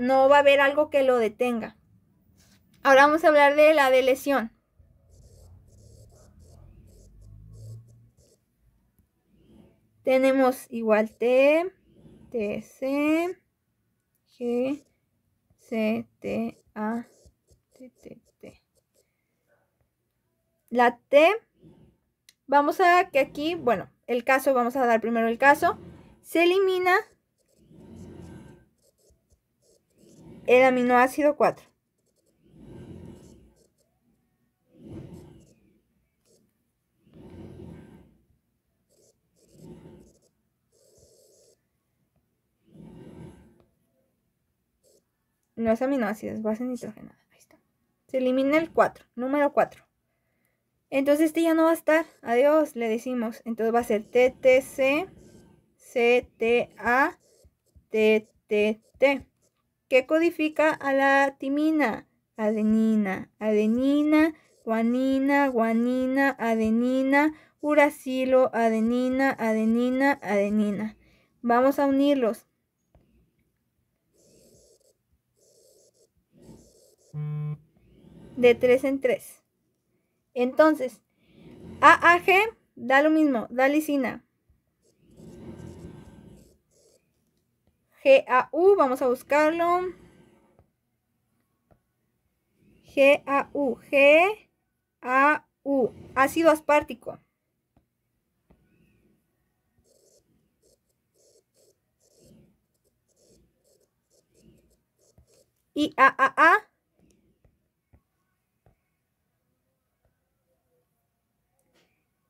Speaker 1: no va a haber algo que lo detenga. Ahora vamos a hablar de la deleción. Tenemos igual T, T, C, G, C, T, A, T, T, T. La T, vamos a que aquí, bueno, el caso, vamos a dar primero el caso, se elimina el aminoácido 4. No es aminoácidos, base nitrogenada. Ahí está. Se elimina el 4, número 4. Entonces este ya no va a estar. Adiós, le decimos. Entonces va a ser TTC, CTA, TTT. ¿Qué codifica a la timina? Adenina, adenina, guanina, guanina, adenina, uracilo, adenina, adenina, adenina. Vamos a unirlos. de tres en 3. Entonces, AAG da lo mismo, da lisina. U, vamos a buscarlo. A, U, ácido aspartico. Y A.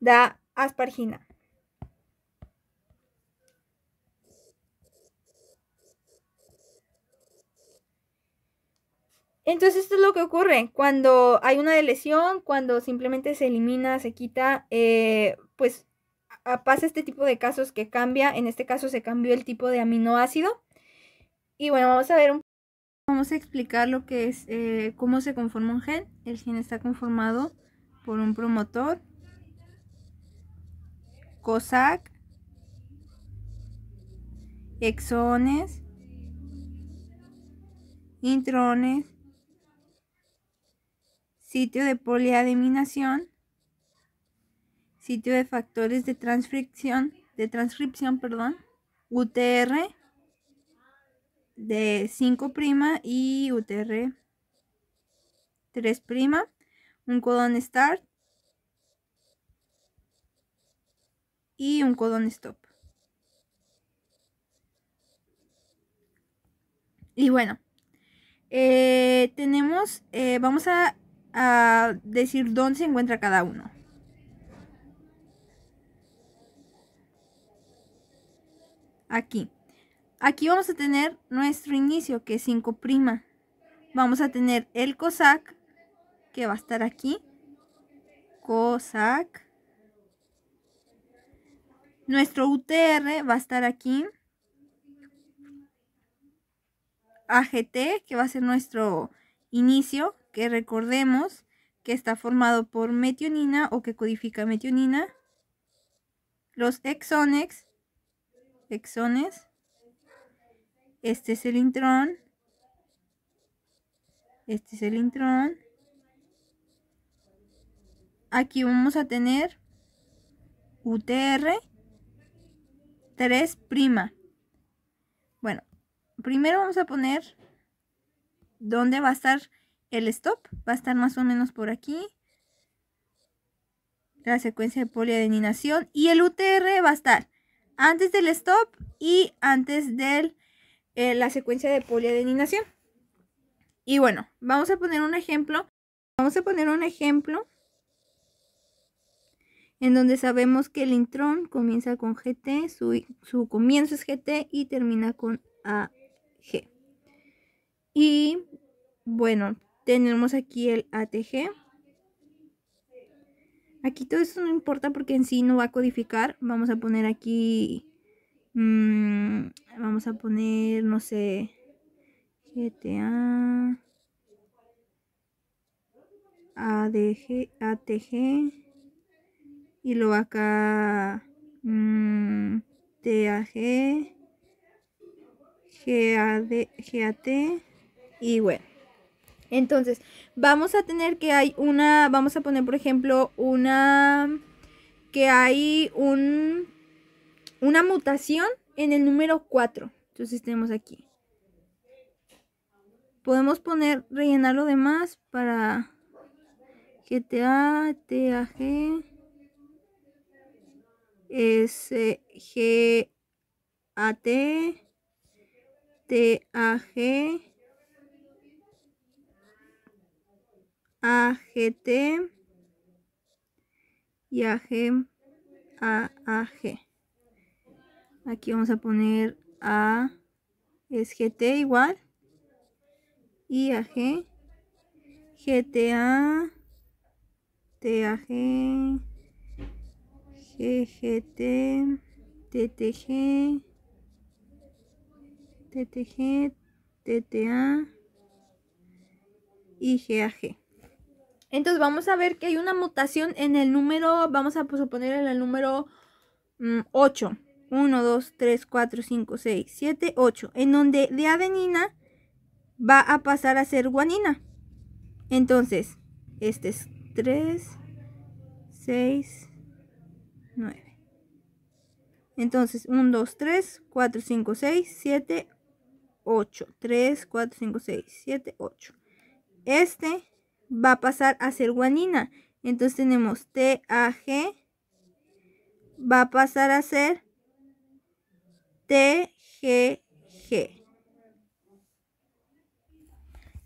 Speaker 1: da aspargina. Entonces esto es lo que ocurre cuando hay una lesión, cuando simplemente se elimina, se quita, eh, pues pasa este tipo de casos que cambia. En este caso se cambió el tipo de aminoácido. Y bueno, vamos a ver un Vamos a explicar lo que es, eh, cómo se conforma un gen. El gen está conformado por un promotor, COSAC, exones, intrones, sitio de poliademinación, sitio de factores de transcripción, de transcripción, perdón, UTR de 5' y UTR 3', un codón start y un codón stop. Y bueno, eh, tenemos, eh, vamos a, a decir dónde se encuentra cada uno. Aquí. Aquí vamos a tener nuestro inicio, que es 5'. Vamos a tener el cosac, que va a estar aquí. Cosac. Nuestro UTR va a estar aquí. AGT, que va a ser nuestro inicio, que recordemos que está formado por metionina o que codifica metionina. Los exonex, exones. Este es el intrón. Este es el intrón. Aquí vamos a tener UTR es prima. Bueno, primero vamos a poner dónde va a estar el stop. Va a estar más o menos por aquí. La secuencia de poliadeninación Y el UTR va a estar antes del stop y antes de eh, la secuencia de poliadeninación Y bueno, vamos a poner un ejemplo. Vamos a poner un ejemplo en donde sabemos que el intrón comienza con GT, su, comienzo es GT y termina con AG. Y bueno, tenemos aquí el ATG. Aquí todo esto no importa porque en sí no va a codificar. Vamos a poner aquí, mm, vamos a poner, no sé, GTA, ADG, ATG y luego acá mm, d g a t y bueno. Entonces, vamos a tener que hay una, vamos a poner por ejemplo una, que hay un, una mutación en el número 4. Entonces tenemos aquí. Podemos poner, rellenar lo demás para a g S G A T T A G A G T y A G A G. Aquí vamos a poner A es G-T igual y A G T-A-G GGT, TTG, TTG, TTA y GAG. Entonces vamos a ver que hay una mutación en el número, vamos a suponer en el número 8. 1, 2, 3, 4, 5, 6, 7, 8. En donde de adenina va a pasar a ser guanina. Entonces, este es 3, 6, 9. Entonces, 1, 2, 3, 4, 5, 6, 7, 8. 3, 4, 5, 6, 7, 8. Este va a pasar a ser guanina. Entonces tenemos TAG. Va a pasar a ser G.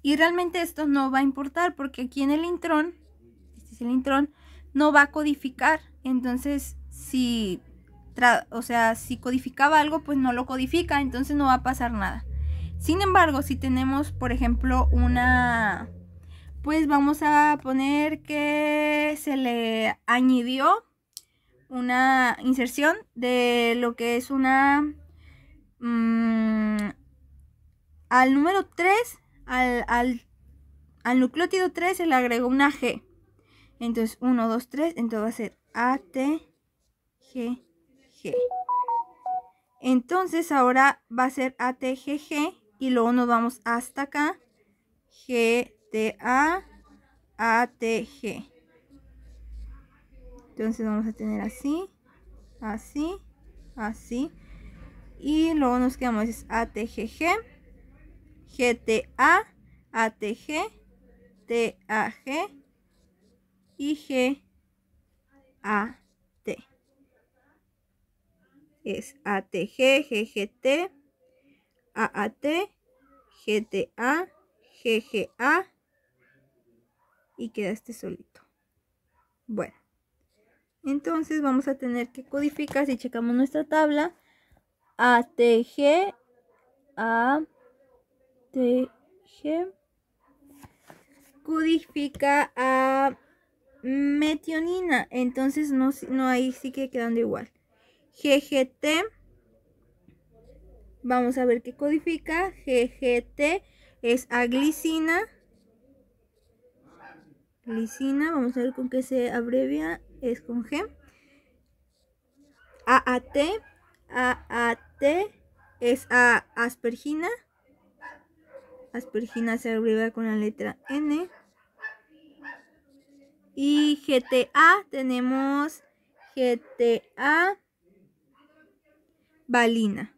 Speaker 1: Y realmente esto no va a importar porque aquí en el intrón, este es el intrón, no va a codificar. Entonces, si, o sea, si codificaba algo, pues no lo codifica, entonces no va a pasar nada. Sin embargo, si tenemos, por ejemplo, una, pues vamos a poner que se le añadió una inserción de lo que es una... Mm, al número 3, al, al nucleótido 3 se le agregó una G. Entonces 1, 2, 3, entonces va a ser a, T, G, G. Entonces ahora va a ser A, Y luego nos vamos hasta acá. G, T, A, A, T, G. Entonces vamos a tener así, así, así. Y luego nos quedamos es A, T, G, T, A, A, T, G, T, A, G. Y G, T. Es ATG, GGT, AAT, GTA, GGA y queda este solito. Bueno, entonces vamos a tener que codificar si checamos nuestra tabla. ATG, ATG, codifica a metionina. Entonces no, no ahí que quedando igual. GGT. Vamos a ver qué codifica. GGT es a glicina. Glicina, vamos a ver con qué se abrevia. Es con G. AAT. AAT es a aspergina. Aspergina se abrevia con la letra N. Y GTA tenemos GTA Balina.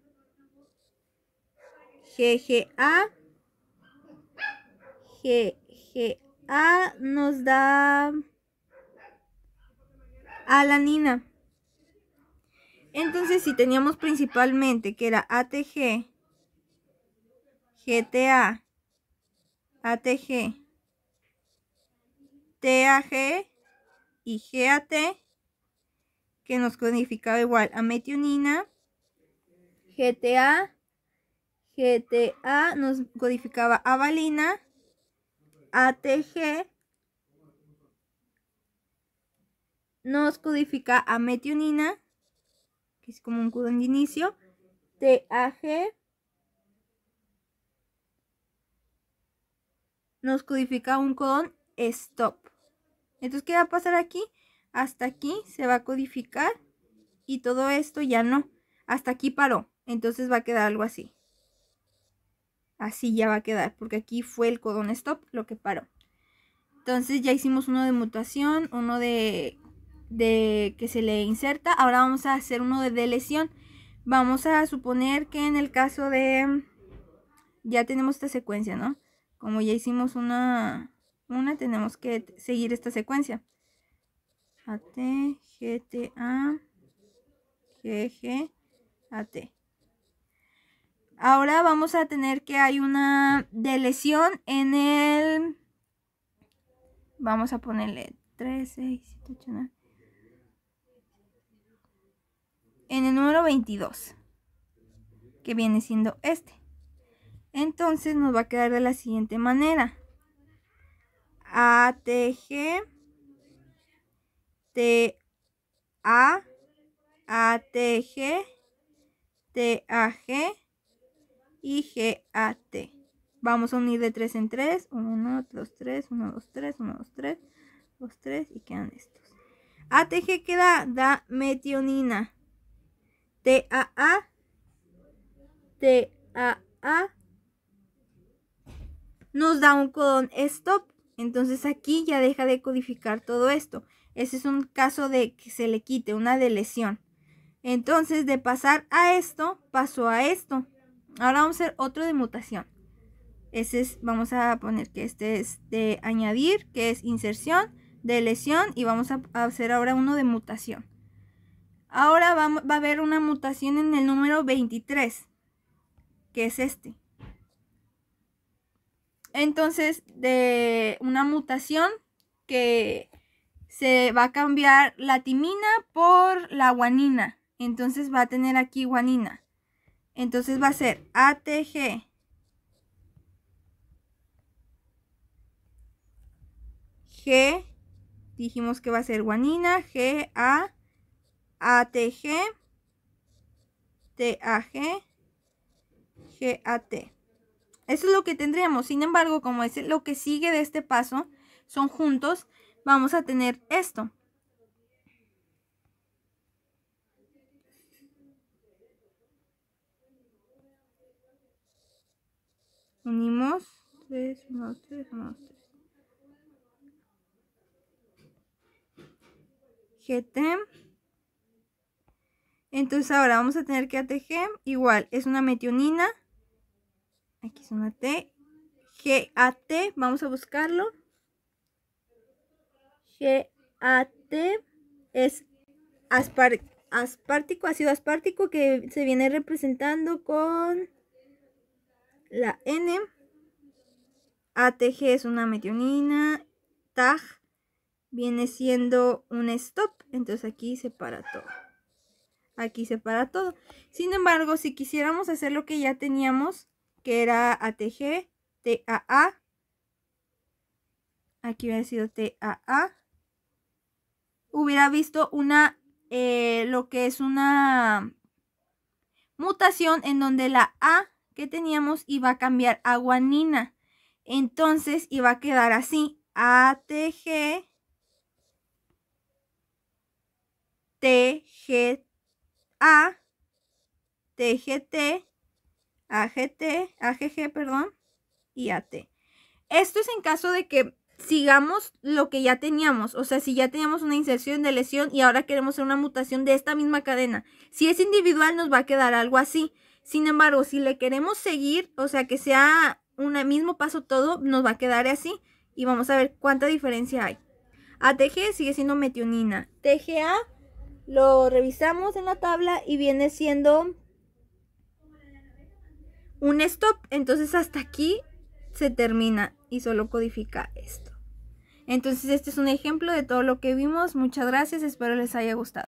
Speaker 1: GGA. GGA nos da alanina. Entonces, si teníamos principalmente que era ATG, GTA, ATG, TAG y GAT, que nos codificaba igual a metionina, GTA, GTA nos codificaba a valina, ATG nos codifica a metionina, que es como un codón de inicio, TAG nos codifica un codón stop. Entonces, ¿qué va a pasar aquí? Hasta aquí se va a codificar y todo esto ya no. Hasta aquí paró. Entonces va a quedar algo así. Así ya va a quedar, porque aquí fue el codón stop lo que paró. Entonces ya hicimos uno de mutación, uno de, que se le inserta. Ahora vamos a hacer uno de lesión. Vamos a suponer que en el caso de... Ya tenemos esta secuencia, ¿no? Como ya hicimos una una tenemos que seguir esta secuencia. AT, GTA, GG, AT. Ahora vamos a tener que hay una lesión en el... Vamos a ponerle 13 6, 7, En el número 22. Que viene siendo este. Entonces nos va a quedar de la siguiente manera. A, T, G, T, A, A, T, G, T, A, G y G, A, T. Vamos a unir de 3 en 3. 1, 2, 3, 1, 2, 3, 1, 2, 3, 2, 3 y quedan estos. ATG queda da metionina. T, T, A, A, A, A, nos da un codón stop. Entonces aquí ya deja de codificar todo esto. Ese es un caso de que se le quite una lesión. Entonces de pasar a esto, pasó a esto. Ahora vamos a hacer otro de mutación. Ese es, vamos a poner que este es de añadir, que es inserción, lesión. y vamos a hacer ahora uno de mutación. Ahora va a haber una mutación en el número 23, que es este. Entonces, de una mutación que se va a cambiar la timina por la guanina. Entonces va a tener aquí guanina. Entonces va a ser ATG. G, dijimos que va a ser guanina, G, A, ATG, A, T. Eso es lo que tendríamos. Sin embargo, como es lo que sigue de este paso, son juntos, vamos a tener esto. Unimos 3, 1, 3, 1, 3. GT. Entonces ahora vamos a tener que ATG igual, es una metionina. Aquí es una T. GAT, vamos a buscarlo. GAT es aspar ácido aspartico que se viene representando con la N. ATG es una metionina. TAG viene siendo un stop. Entonces aquí se para todo. Aquí se para todo. Sin embargo, si quisiéramos hacer lo que ya teníamos, que era ATG, TAA. Aquí hubiera sido TAA. Hubiera visto una, eh, lo que es una mutación en donde la A que teníamos iba a cambiar a guanina. Entonces iba a quedar así, ATG, TGA, TGT, AGT, AGG, perdón, y AT. Esto es en caso de que sigamos lo que ya teníamos. O sea, si ya teníamos una inserción de lesión y ahora queremos hacer una mutación de esta misma cadena. Si es individual nos va a quedar algo así. Sin embargo, si le queremos seguir, o sea, que sea un mismo paso todo, nos va a quedar así. Y vamos a ver cuánta diferencia hay. ATG sigue siendo metionina. TGA lo revisamos en la tabla y viene siendo un stop. Entonces hasta aquí se termina y solo codifica esto. Entonces este es un ejemplo de todo lo que vimos. Muchas gracias, espero les haya gustado.